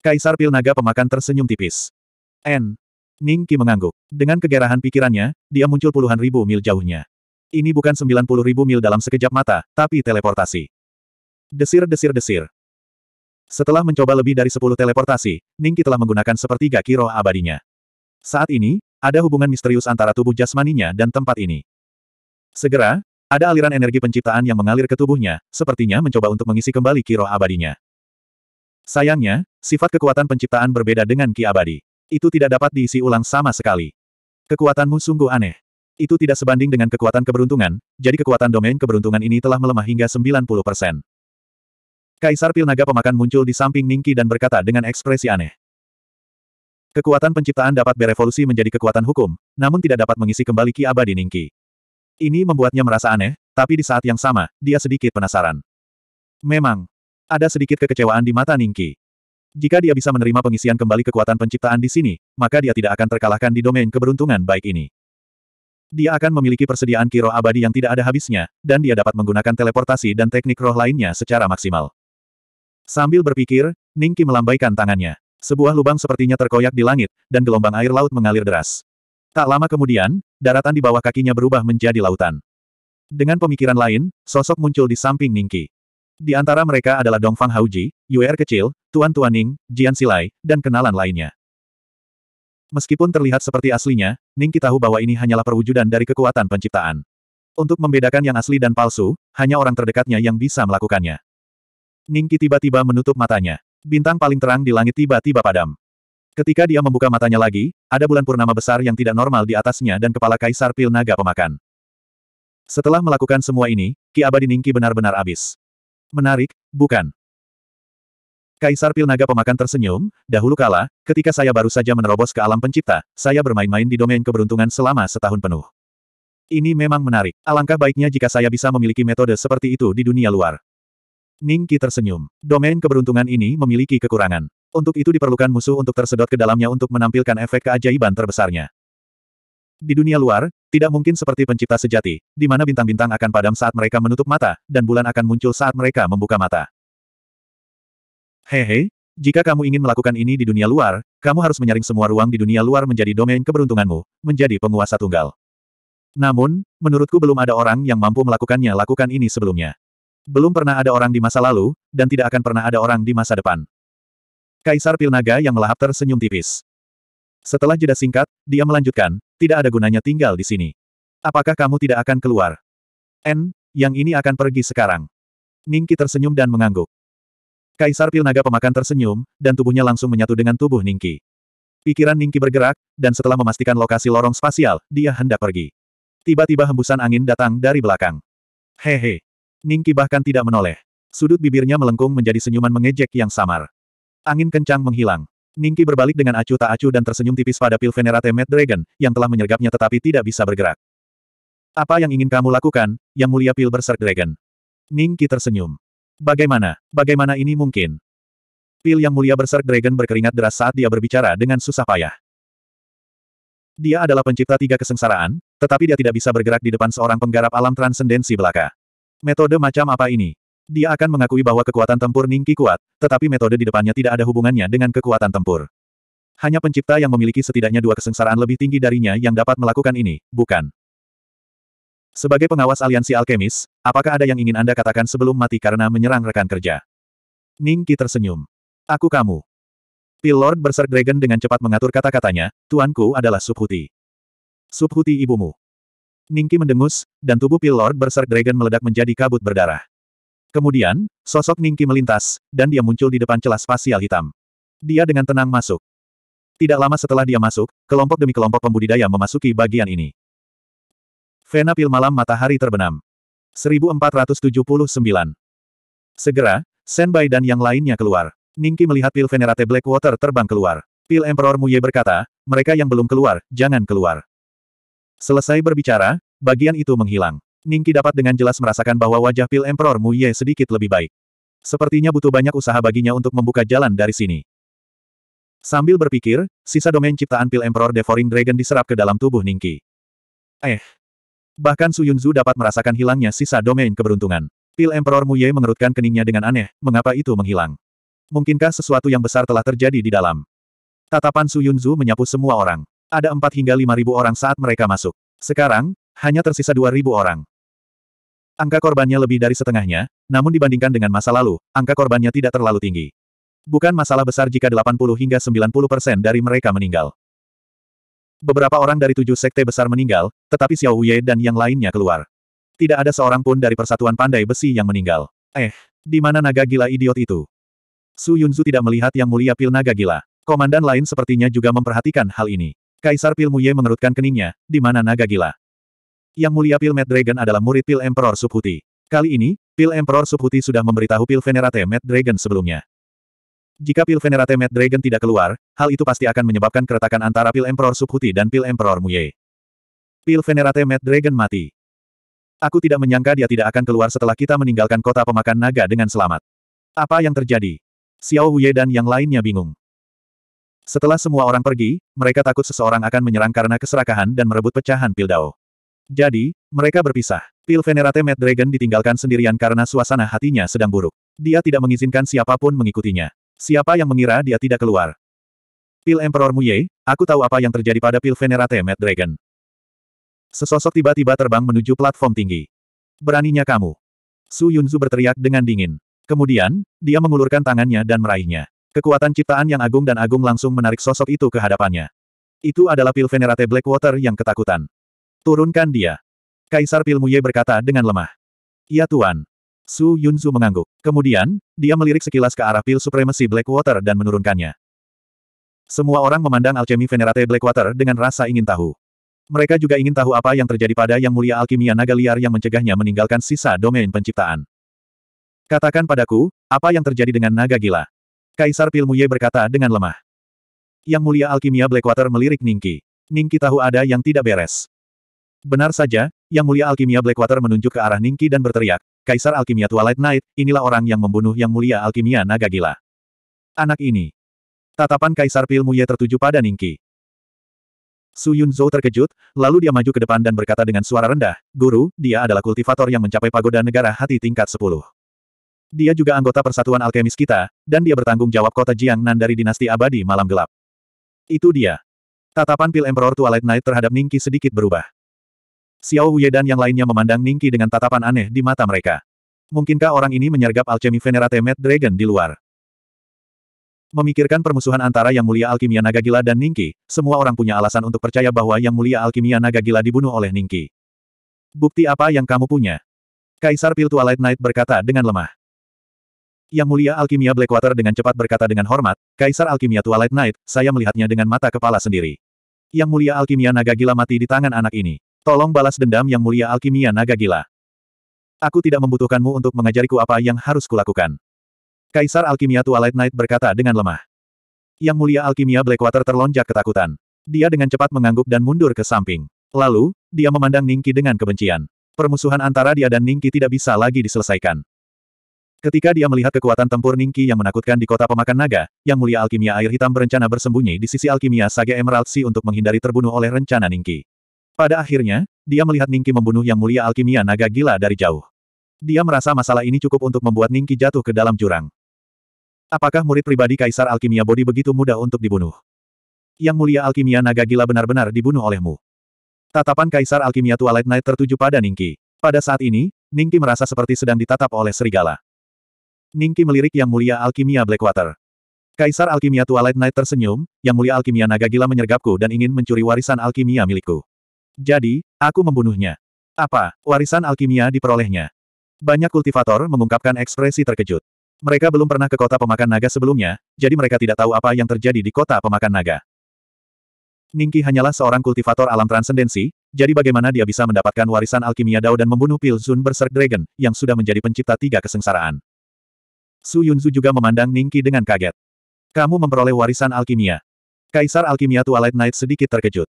Kaisar Pilnaga pemakan tersenyum tipis. N. Ning Qi mengangguk. Dengan kegerahan pikirannya, dia muncul puluhan ribu mil jauhnya. Ini bukan sembilan puluh ribu mil dalam sekejap mata, tapi teleportasi. Desir-desir-desir. Setelah mencoba lebih dari sepuluh teleportasi, Ning Qi telah menggunakan sepertiga kiro abadinya. Saat ini, ada hubungan misterius antara tubuh jasmaninya dan tempat ini. Segera, ada aliran energi penciptaan yang mengalir ke tubuhnya, sepertinya mencoba untuk mengisi kembali kiro abadinya. Sayangnya, sifat kekuatan penciptaan berbeda dengan ki abadi. Itu tidak dapat diisi ulang sama sekali. Kekuatanmu sungguh aneh. Itu tidak sebanding dengan kekuatan keberuntungan, jadi kekuatan domain keberuntungan ini telah melemah hingga 90 persen. Kaisar Pil Naga Pemakan muncul di samping Ningki dan berkata dengan ekspresi aneh. Kekuatan penciptaan dapat berevolusi menjadi kekuatan hukum, namun tidak dapat mengisi kembali ki abadi Ningki. Ini membuatnya merasa aneh, tapi di saat yang sama, dia sedikit penasaran. Memang, ada sedikit kekecewaan di mata Ningki. Jika dia bisa menerima pengisian kembali kekuatan penciptaan di sini, maka dia tidak akan terkalahkan di domain keberuntungan baik ini. Dia akan memiliki persediaan kiro abadi yang tidak ada habisnya, dan dia dapat menggunakan teleportasi dan teknik roh lainnya secara maksimal. Sambil berpikir, Ningki melambaikan tangannya. Sebuah lubang sepertinya terkoyak di langit, dan gelombang air laut mengalir deras. Tak lama kemudian, daratan di bawah kakinya berubah menjadi lautan. Dengan pemikiran lain, sosok muncul di samping Ningki. Di antara mereka adalah Dongfang Hauji, Yuer kecil, Tuan Tuaning, Jian Silai, dan kenalan lainnya. Meskipun terlihat seperti aslinya, kita tahu bahwa ini hanyalah perwujudan dari kekuatan penciptaan. Untuk membedakan yang asli dan palsu, hanya orang terdekatnya yang bisa melakukannya. Ning tiba-tiba menutup matanya. Bintang paling terang di langit tiba-tiba padam. Ketika dia membuka matanya lagi, ada bulan purnama besar yang tidak normal di atasnya dan kepala kaisar pil naga pemakan. Setelah melakukan semua ini, Ki Abadi Ningki benar-benar habis. Menarik, bukan? Kaisar Pilnaga Pemakan tersenyum, dahulu kala, ketika saya baru saja menerobos ke alam pencipta, saya bermain-main di domain keberuntungan selama setahun penuh. Ini memang menarik. Alangkah baiknya jika saya bisa memiliki metode seperti itu di dunia luar. Ningki tersenyum. Domain keberuntungan ini memiliki kekurangan. Untuk itu diperlukan musuh untuk tersedot ke dalamnya untuk menampilkan efek keajaiban terbesarnya. Di dunia luar, tidak mungkin seperti pencipta sejati, di mana bintang-bintang akan padam saat mereka menutup mata, dan bulan akan muncul saat mereka membuka mata. Hehe, jika kamu ingin melakukan ini di dunia luar, kamu harus menyaring semua ruang di dunia luar menjadi domain keberuntunganmu, menjadi penguasa tunggal. Namun, menurutku belum ada orang yang mampu melakukannya lakukan ini sebelumnya. Belum pernah ada orang di masa lalu, dan tidak akan pernah ada orang di masa depan. Kaisar Pilnaga yang melahap tersenyum tipis. Setelah jeda singkat, dia melanjutkan, tidak ada gunanya tinggal di sini. Apakah kamu tidak akan keluar? N, yang ini akan pergi sekarang. Ningki tersenyum dan mengangguk. Kaisar Pil Naga Pemakan tersenyum, dan tubuhnya langsung menyatu dengan tubuh Ningki. Pikiran Ningki bergerak, dan setelah memastikan lokasi lorong spasial, dia hendak pergi. Tiba-tiba hembusan angin datang dari belakang. Hehe. Ningki bahkan tidak menoleh. Sudut bibirnya melengkung menjadi senyuman mengejek yang samar. Angin kencang menghilang. Ningki berbalik dengan acuh tak acuh dan tersenyum tipis pada pil Venerate Mad Dragon, yang telah menyergapnya tetapi tidak bisa bergerak. Apa yang ingin kamu lakukan, yang mulia pil Berserk Dragon? Ningki tersenyum. Bagaimana, bagaimana ini mungkin? Pil yang mulia Berserk Dragon berkeringat deras saat dia berbicara dengan susah payah. Dia adalah pencipta tiga kesengsaraan, tetapi dia tidak bisa bergerak di depan seorang penggarap alam transendensi belaka. Metode macam apa ini? Dia akan mengakui bahwa kekuatan tempur Ningki kuat, tetapi metode di depannya tidak ada hubungannya dengan kekuatan tempur. Hanya pencipta yang memiliki setidaknya dua kesengsaraan lebih tinggi darinya yang dapat melakukan ini, bukan? Sebagai pengawas aliansi alkemis, apakah ada yang ingin Anda katakan sebelum mati karena menyerang rekan kerja? Ningki tersenyum. Aku kamu. Lord Berserk Dragon dengan cepat mengatur kata-katanya, Tuanku adalah Subhuti. Subhuti ibumu. Ningki mendengus, dan tubuh Lord Berserk Dragon meledak menjadi kabut berdarah. Kemudian, sosok Ningki melintas, dan dia muncul di depan celah spasial hitam. Dia dengan tenang masuk. Tidak lama setelah dia masuk, kelompok demi kelompok pembudidaya memasuki bagian ini. Vena pil malam matahari terbenam. 1479. Segera, Senbai dan yang lainnya keluar. Ningki melihat pil Venerate Blackwater terbang keluar. Pil Emperor Muye berkata, mereka yang belum keluar, jangan keluar. Selesai berbicara, bagian itu menghilang. Ningki dapat dengan jelas merasakan bahwa wajah pil Emperor Mu Ye sedikit lebih baik. Sepertinya butuh banyak usaha baginya untuk membuka jalan dari sini. Sambil berpikir, sisa domain ciptaan pil Emperor Devouring Dragon diserap ke dalam tubuh Ningki. Eh. Bahkan Su Yunzu dapat merasakan hilangnya sisa domain keberuntungan. Pil Emperor Mu Ye mengerutkan keningnya dengan aneh, mengapa itu menghilang? Mungkinkah sesuatu yang besar telah terjadi di dalam? Tatapan Su Yunzu menyapu semua orang. Ada empat hingga lima ribu orang saat mereka masuk. Sekarang, hanya tersisa dua ribu orang. Angka korbannya lebih dari setengahnya, namun dibandingkan dengan masa lalu, angka korbannya tidak terlalu tinggi. Bukan masalah besar jika 80 hingga 90 persen dari mereka meninggal. Beberapa orang dari tujuh sekte besar meninggal, tetapi Xiao Wei dan yang lainnya keluar. Tidak ada seorang pun dari persatuan pandai besi yang meninggal. Eh, di mana naga gila idiot itu? Su Yunzu tidak melihat yang mulia pil naga gila. Komandan lain sepertinya juga memperhatikan hal ini. Kaisar Pil Muye mengerutkan keningnya, di mana naga gila. Yang mulia Pil Mad Dragon adalah murid Pil Emperor Subhuti. Kali ini, Pil Emperor Subhuti sudah memberitahu Pil Venerate Mad Dragon sebelumnya. Jika Pil Venerate Mad Dragon tidak keluar, hal itu pasti akan menyebabkan keretakan antara Pil Emperor Subhuti dan Pil Emperor Muye. Pil Venerate Mad Dragon mati. Aku tidak menyangka dia tidak akan keluar setelah kita meninggalkan kota pemakan naga dengan selamat. Apa yang terjadi? Xiao Huye dan yang lainnya bingung. Setelah semua orang pergi, mereka takut seseorang akan menyerang karena keserakahan dan merebut pecahan Pil Dao. Jadi, mereka berpisah. Pil Venerate Mad Dragon ditinggalkan sendirian karena suasana hatinya sedang buruk. Dia tidak mengizinkan siapapun mengikutinya. Siapa yang mengira dia tidak keluar? Pil Emperor Muye, aku tahu apa yang terjadi pada Pil Venerate Mad Dragon. Sesosok tiba-tiba terbang menuju platform tinggi. Beraninya kamu. Su Yunzu berteriak dengan dingin. Kemudian, dia mengulurkan tangannya dan meraihnya. Kekuatan ciptaan yang agung dan agung langsung menarik sosok itu ke hadapannya. Itu adalah pil Venerate Blackwater yang ketakutan. Turunkan dia. Kaisar Pil Pilmuye berkata dengan lemah. Ya Tuan. Su Yunzu mengangguk. Kemudian, dia melirik sekilas ke arah pil Supremacy Blackwater dan menurunkannya. Semua orang memandang alchemy Venerate Blackwater dengan rasa ingin tahu. Mereka juga ingin tahu apa yang terjadi pada Yang Mulia Alkimia Naga Liar yang mencegahnya meninggalkan sisa domain penciptaan. Katakan padaku, apa yang terjadi dengan naga gila? Kaisar Pilmuye berkata dengan lemah. Yang Mulia Alkimia Blackwater melirik Ningki. Ningki tahu ada yang tidak beres. Benar saja, Yang Mulia Alkimia Blackwater menunjuk ke arah Ningki dan berteriak, Kaisar Alkimia Twilight Knight, inilah orang yang membunuh Yang Mulia Alkimia Naga Gila. Anak ini. Tatapan Kaisar Pil Ye tertuju pada Ningki. Su Yunzhou terkejut, lalu dia maju ke depan dan berkata dengan suara rendah, Guru, dia adalah kultivator yang mencapai pagoda negara hati tingkat 10. Dia juga anggota Persatuan Alkemis kita, dan dia bertanggung jawab kota Jiangnan dari dinasti abadi malam gelap. Itu dia. Tatapan Pil Emperor Twilight Knight terhadap Ningki sedikit berubah. Xiao Huye dan yang lainnya memandang Ningki dengan tatapan aneh di mata mereka. Mungkinkah orang ini menyergap alchemy Venerate Mad Dragon di luar? Memikirkan permusuhan antara Yang Mulia Alkimia Naga Gila dan Ningki, semua orang punya alasan untuk percaya bahwa Yang Mulia Alkimia Naga Gila dibunuh oleh Ningki. Bukti apa yang kamu punya? Kaisar Pil Twilight Knight berkata dengan lemah. Yang Mulia Alkimia Blackwater dengan cepat berkata dengan hormat, Kaisar Alkimia Twilight Knight, saya melihatnya dengan mata kepala sendiri. Yang Mulia Alkimia Naga Gila mati di tangan anak ini. Tolong balas dendam yang mulia alkimia naga gila. Aku tidak membutuhkanmu untuk mengajariku apa yang harus kulakukan. Kaisar Alkimia Twilight Knight berkata dengan lemah. Yang mulia alkimia Blackwater terlonjak ketakutan. Dia dengan cepat mengangguk dan mundur ke samping. Lalu, dia memandang Ningki dengan kebencian. Permusuhan antara dia dan Ningki tidak bisa lagi diselesaikan. Ketika dia melihat kekuatan tempur Ningki yang menakutkan di kota pemakan naga, yang mulia alkimia air hitam berencana bersembunyi di sisi alkimia Sage Emerald Sea untuk menghindari terbunuh oleh rencana Ningki. Pada akhirnya, dia melihat Ningki membunuh yang mulia alkimia naga gila dari jauh. Dia merasa masalah ini cukup untuk membuat Ningki jatuh ke dalam jurang. Apakah murid pribadi Kaisar Alkimia Bodi begitu mudah untuk dibunuh? Yang mulia alkimia naga gila benar-benar dibunuh olehmu. Tatapan Kaisar Alkimia Twilight Knight tertuju pada Ningki. Pada saat ini, Ningki merasa seperti sedang ditatap oleh serigala. Ningki melirik Yang Mulia Alkimia Blackwater. Kaisar Alkimia Twilight Knight tersenyum, Yang Mulia Alkimia Naga Gila menyergapku dan ingin mencuri warisan alkimia milikku. Jadi, aku membunuhnya. Apa, warisan alkimia diperolehnya? Banyak kultivator mengungkapkan ekspresi terkejut. Mereka belum pernah ke kota pemakan naga sebelumnya, jadi mereka tidak tahu apa yang terjadi di kota pemakan naga. Ningki hanyalah seorang kultivator alam transendensi, jadi bagaimana dia bisa mendapatkan warisan alkimia Dao dan membunuh Pil Pilzun Berserk Dragon, yang sudah menjadi pencipta tiga kesengsaraan. Su Yunzu juga memandang Ningki dengan kaget. Kamu memperoleh warisan alkimia. Kaisar Alkimia Twilight Knight sedikit terkejut.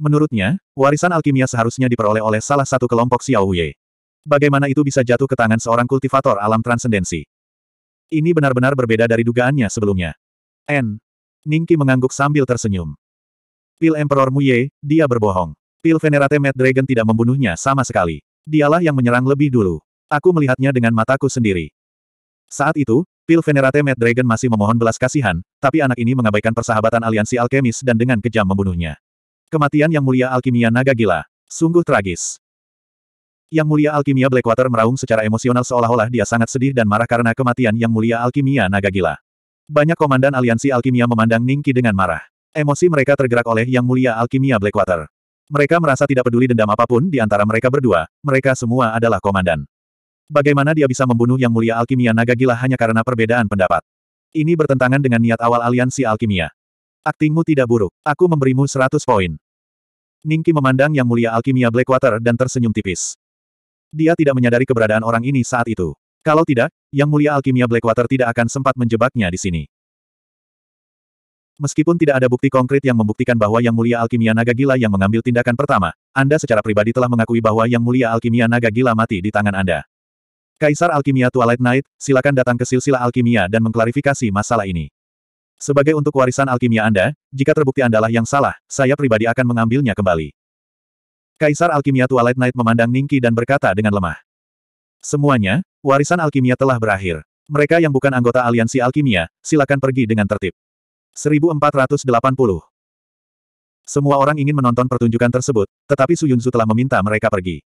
Menurutnya, warisan alkimia seharusnya diperoleh oleh salah satu kelompok Xiaoye. Bagaimana itu bisa jatuh ke tangan seorang kultivator alam transendensi? Ini benar-benar berbeda dari dugaannya sebelumnya. N. Ningki mengangguk sambil tersenyum. Pil Emperor Muye, dia berbohong. Pil Venerate Mad Dragon tidak membunuhnya sama sekali. Dialah yang menyerang lebih dulu. Aku melihatnya dengan mataku sendiri. Saat itu, Pil Venerate Mad Dragon masih memohon belas kasihan, tapi anak ini mengabaikan persahabatan aliansi alkemis dan dengan kejam membunuhnya. Kematian Yang Mulia Alkimia Naga Gila. Sungguh tragis. Yang Mulia Alkimia Blackwater meraung secara emosional seolah-olah dia sangat sedih dan marah karena kematian Yang Mulia Alkimia Naga Gila. Banyak komandan aliansi alkimia memandang Ningki dengan marah. Emosi mereka tergerak oleh Yang Mulia Alkimia Blackwater. Mereka merasa tidak peduli dendam apapun di antara mereka berdua, mereka semua adalah komandan. Bagaimana dia bisa membunuh Yang Mulia Alkimia Naga Gila hanya karena perbedaan pendapat? Ini bertentangan dengan niat awal aliansi alkimia. Aktingmu tidak buruk. Aku memberimu 100 poin. Ningki memandang Yang Mulia Alkimia Blackwater dan tersenyum tipis. Dia tidak menyadari keberadaan orang ini saat itu. Kalau tidak, Yang Mulia Alkimia Blackwater tidak akan sempat menjebaknya di sini. Meskipun tidak ada bukti konkret yang membuktikan bahwa Yang Mulia Alkimia Naga Gila yang mengambil tindakan pertama, Anda secara pribadi telah mengakui bahwa Yang Mulia Alkimia Naga Gila mati di tangan Anda. Kaisar Alkimia Twilight Knight, silakan datang ke silsilah alkimia dan mengklarifikasi masalah ini. Sebagai untuk warisan alkimia Anda, jika terbukti Andalah yang salah, saya pribadi akan mengambilnya kembali. Kaisar Alkimia Twilight Knight memandang Ningki dan berkata dengan lemah. Semuanya, warisan alkimia telah berakhir. Mereka yang bukan anggota aliansi alkimia, silakan pergi dengan tertib. 1480 Semua orang ingin menonton pertunjukan tersebut, tetapi Su Yunzu telah meminta mereka pergi.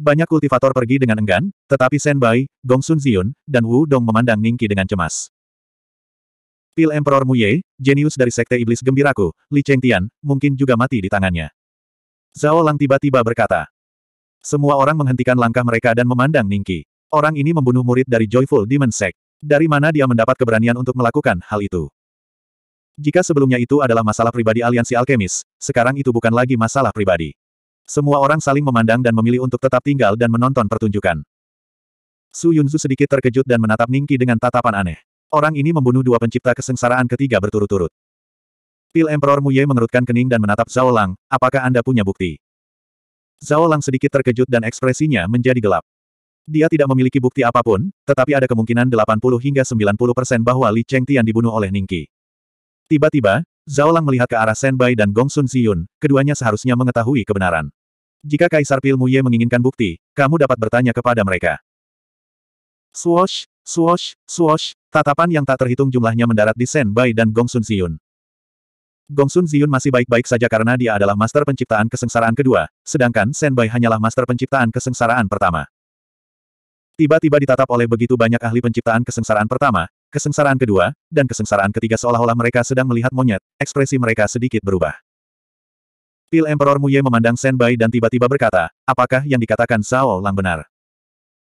Banyak kultivator pergi dengan enggan, tetapi Senbai, Gong Sun Ziyun, dan Wu Dong memandang Ningki dengan cemas. Pil Emperor Muye, jenius dari Sekte Iblis Gembiraku, Li Chengtian, mungkin juga mati di tangannya. Zhao Lang tiba-tiba berkata. Semua orang menghentikan langkah mereka dan memandang Ningki. Orang ini membunuh murid dari Joyful Demon Sect. Dari mana dia mendapat keberanian untuk melakukan hal itu? Jika sebelumnya itu adalah masalah pribadi aliansi alkemis, sekarang itu bukan lagi masalah pribadi. Semua orang saling memandang dan memilih untuk tetap tinggal dan menonton pertunjukan. Su Yunzu sedikit terkejut dan menatap Ningki dengan tatapan aneh. Orang ini membunuh dua pencipta kesengsaraan ketiga berturut-turut. Pil Emperor Muye mengerutkan kening dan menatap Zhao Lang, apakah Anda punya bukti? Zhao Lang sedikit terkejut dan ekspresinya menjadi gelap. Dia tidak memiliki bukti apapun, tetapi ada kemungkinan 80 hingga 90 persen bahwa Li Cheng Tian dibunuh oleh Ningqi. Tiba-tiba, Zhao Lang melihat ke arah Bai dan Gong Sun Ziyun, keduanya seharusnya mengetahui kebenaran. Jika Kaisar Pil Muye menginginkan bukti, kamu dapat bertanya kepada mereka. Swoosh, Suosh, Suosh, tatapan yang tak terhitung jumlahnya mendarat di Sen Bai dan Gong Sun Ziyun. Gong Sun Ziyun masih baik-baik saja karena dia adalah master penciptaan kesengsaraan kedua, sedangkan Sen Bai hanyalah master penciptaan kesengsaraan pertama. Tiba-tiba ditatap oleh begitu banyak ahli penciptaan kesengsaraan pertama, kesengsaraan kedua, dan kesengsaraan ketiga seolah-olah mereka sedang melihat monyet, ekspresi mereka sedikit berubah. Pil Emperor Muye memandang Sen Bai dan tiba-tiba berkata, apakah yang dikatakan Zhao Lang benar?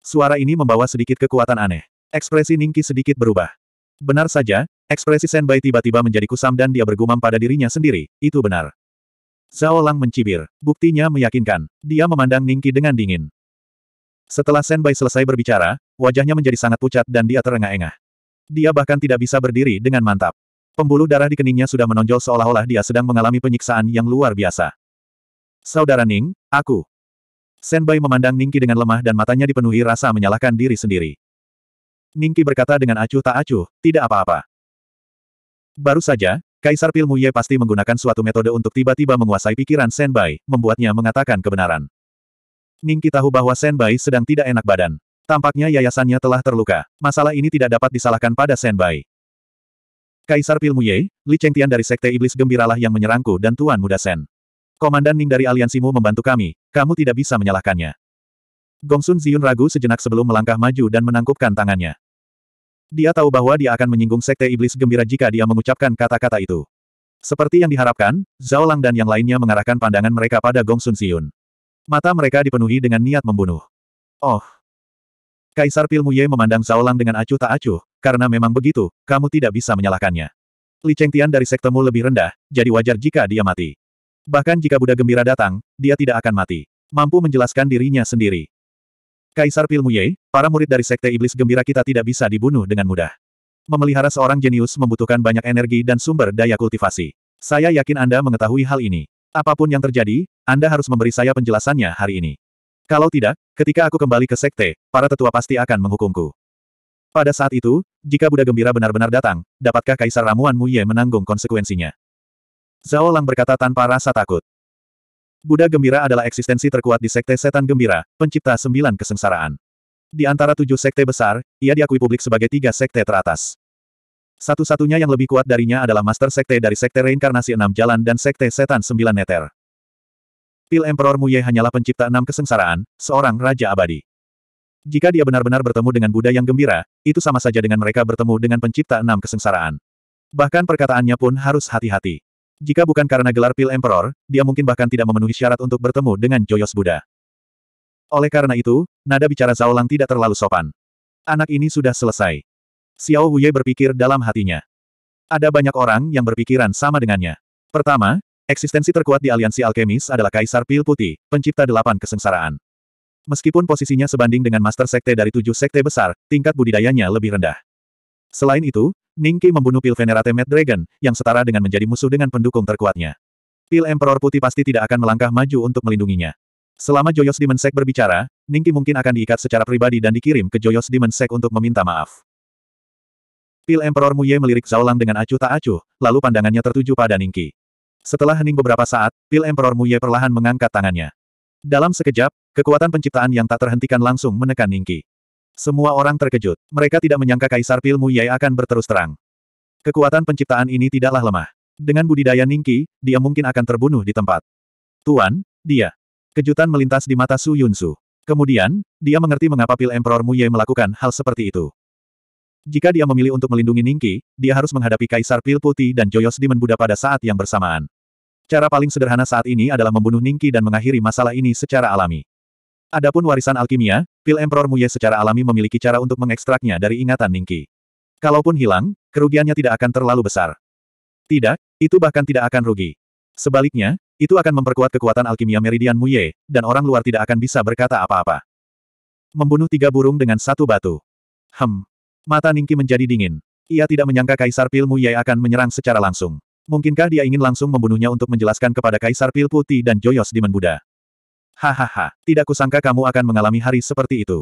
Suara ini membawa sedikit kekuatan aneh. Ekspresi Ningki sedikit berubah. Benar saja, ekspresi Senbai tiba-tiba menjadi kusam dan dia bergumam pada dirinya sendiri, itu benar. Zhao Lang mencibir, buktinya meyakinkan. Dia memandang Ningki dengan dingin. Setelah Senbai selesai berbicara, wajahnya menjadi sangat pucat dan dia terengah-engah. Dia bahkan tidak bisa berdiri dengan mantap. Pembuluh darah di keningnya sudah menonjol seolah-olah dia sedang mengalami penyiksaan yang luar biasa. Saudara Ning, aku. Senbai memandang Ningki dengan lemah dan matanya dipenuhi rasa menyalahkan diri sendiri. Ningki berkata dengan acuh tak acuh, tidak apa-apa. Baru saja, Kaisar Pil Muye pasti menggunakan suatu metode untuk tiba-tiba menguasai pikiran Senbai, membuatnya mengatakan kebenaran. Ningki tahu bahwa Senbai sedang tidak enak badan. Tampaknya yayasannya telah terluka. Masalah ini tidak dapat disalahkan pada Senbai. Kaisar Pil Muye, Li Chengtian dari Sekte Iblis Gembiralah yang menyerangku dan Tuan Muda Sen. Komandan Ning dari aliansimu membantu kami, kamu tidak bisa menyalahkannya. Gongsun Ziyun ragu sejenak sebelum melangkah maju dan menangkupkan tangannya. Dia tahu bahwa dia akan menyinggung sekte iblis gembira jika dia mengucapkan kata-kata itu. Seperti yang diharapkan, Zhao Lang dan yang lainnya mengarahkan pandangan mereka pada Gongsun Ziyun. Mata mereka dipenuhi dengan niat membunuh. Oh! Kaisar Pilmu Ye memandang Zhao Lang dengan acuh tak acuh, karena memang begitu, kamu tidak bisa menyalahkannya. Li Chengtian dari sektemu lebih rendah, jadi wajar jika dia mati. Bahkan jika Buddha Gembira datang, dia tidak akan mati. Mampu menjelaskan dirinya sendiri. Kaisar Pil Ye, para murid dari Sekte Iblis Gembira kita tidak bisa dibunuh dengan mudah. Memelihara seorang jenius membutuhkan banyak energi dan sumber daya kultivasi. Saya yakin Anda mengetahui hal ini. Apapun yang terjadi, Anda harus memberi saya penjelasannya hari ini. Kalau tidak, ketika aku kembali ke sekte, para tetua pasti akan menghukumku. Pada saat itu, jika Buddha Gembira benar-benar datang, dapatkah Kaisar Ramuan Muye menanggung konsekuensinya? Zhao Lang berkata tanpa rasa takut. Buddha Gembira adalah eksistensi terkuat di Sekte Setan Gembira, pencipta sembilan kesengsaraan. Di antara tujuh sekte besar, ia diakui publik sebagai tiga sekte teratas. Satu-satunya yang lebih kuat darinya adalah Master Sekte dari Sekte Reinkarnasi Enam Jalan dan Sekte Setan Sembilan Neter. Pil Emperor Muye hanyalah pencipta enam kesengsaraan, seorang raja abadi. Jika dia benar-benar bertemu dengan Buddha yang gembira, itu sama saja dengan mereka bertemu dengan pencipta enam kesengsaraan. Bahkan perkataannya pun harus hati-hati. Jika bukan karena gelar pil Emperor, dia mungkin bahkan tidak memenuhi syarat untuk bertemu dengan Joyos Buddha. Oleh karena itu, nada bicara Zhao Lang tidak terlalu sopan. Anak ini sudah selesai. Xiao Huye berpikir dalam hatinya. Ada banyak orang yang berpikiran sama dengannya. Pertama, eksistensi terkuat di aliansi alkemis adalah Kaisar Pil Putih, pencipta delapan kesengsaraan. Meskipun posisinya sebanding dengan Master Sekte dari tujuh Sekte besar, tingkat budidayanya lebih rendah. Selain itu, Ningki membunuh Pil Venerate Mad Dragon, yang setara dengan menjadi musuh dengan pendukung terkuatnya. Pil Emperor Putih pasti tidak akan melangkah maju untuk melindunginya. Selama Joyos Demon berbicara, Ningki mungkin akan diikat secara pribadi dan dikirim ke Joyos Demon untuk meminta maaf. Pil Emperor Muye melirik Zaolang dengan acuh tak acuh, lalu pandangannya tertuju pada Ningki. Setelah hening beberapa saat, Pil Emperor Muye perlahan mengangkat tangannya. Dalam sekejap, kekuatan penciptaan yang tak terhentikan langsung menekan Ningki. Semua orang terkejut. Mereka tidak menyangka Kaisar Pil Muyai akan berterus terang. Kekuatan penciptaan ini tidaklah lemah. Dengan budidaya Ningki, dia mungkin akan terbunuh di tempat. Tuan, dia. Kejutan melintas di mata Su Yunsu. Kemudian, dia mengerti mengapa Pil Emperor Mu melakukan hal seperti itu. Jika dia memilih untuk melindungi Ningki, dia harus menghadapi Kaisar Pil Putih dan Joyos Demon Buddha pada saat yang bersamaan. Cara paling sederhana saat ini adalah membunuh Ningki dan mengakhiri masalah ini secara alami. Adapun warisan alkimia, pil Emperor Muye secara alami memiliki cara untuk mengekstraknya dari ingatan Ningki. Kalaupun hilang, kerugiannya tidak akan terlalu besar. Tidak, itu bahkan tidak akan rugi. Sebaliknya, itu akan memperkuat kekuatan alkimia meridian Muye, dan orang luar tidak akan bisa berkata apa-apa. Membunuh tiga burung dengan satu batu. Hem. Mata Ningki menjadi dingin. Ia tidak menyangka Kaisar Pil Muye akan menyerang secara langsung. Mungkinkah dia ingin langsung membunuhnya untuk menjelaskan kepada Kaisar Pil Putih dan Joyos Demon Buddha? Hahaha, tidak kusangka kamu akan mengalami hari seperti itu.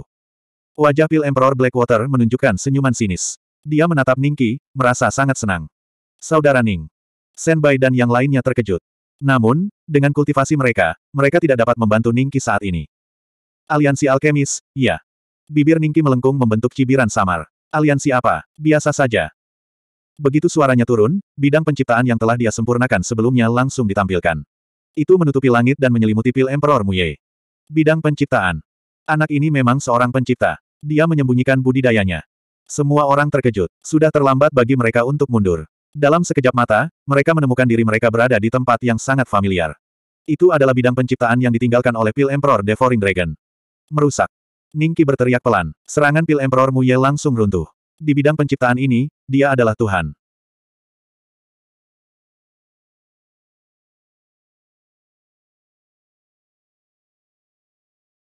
Wajah Pil Emperor Blackwater menunjukkan senyuman sinis. Dia menatap Ningki, merasa sangat senang. Saudara Ning, Senbai dan yang lainnya terkejut. Namun, dengan kultivasi mereka, mereka tidak dapat membantu Ningki saat ini. Aliansi Alkemis, ya. Bibir Ningki melengkung membentuk cibiran samar. Aliansi apa? Biasa saja. Begitu suaranya turun, bidang penciptaan yang telah dia sempurnakan sebelumnya langsung ditampilkan. Itu menutupi langit dan menyelimuti pil Emperor Muye. Bidang penciptaan. Anak ini memang seorang pencipta. Dia menyembunyikan budidayanya. Semua orang terkejut. Sudah terlambat bagi mereka untuk mundur. Dalam sekejap mata, mereka menemukan diri mereka berada di tempat yang sangat familiar. Itu adalah bidang penciptaan yang ditinggalkan oleh pil Emperor Devouring Dragon. Merusak. Ningki berteriak pelan. Serangan pil Emperor Muye langsung runtuh. Di bidang penciptaan ini, dia adalah Tuhan.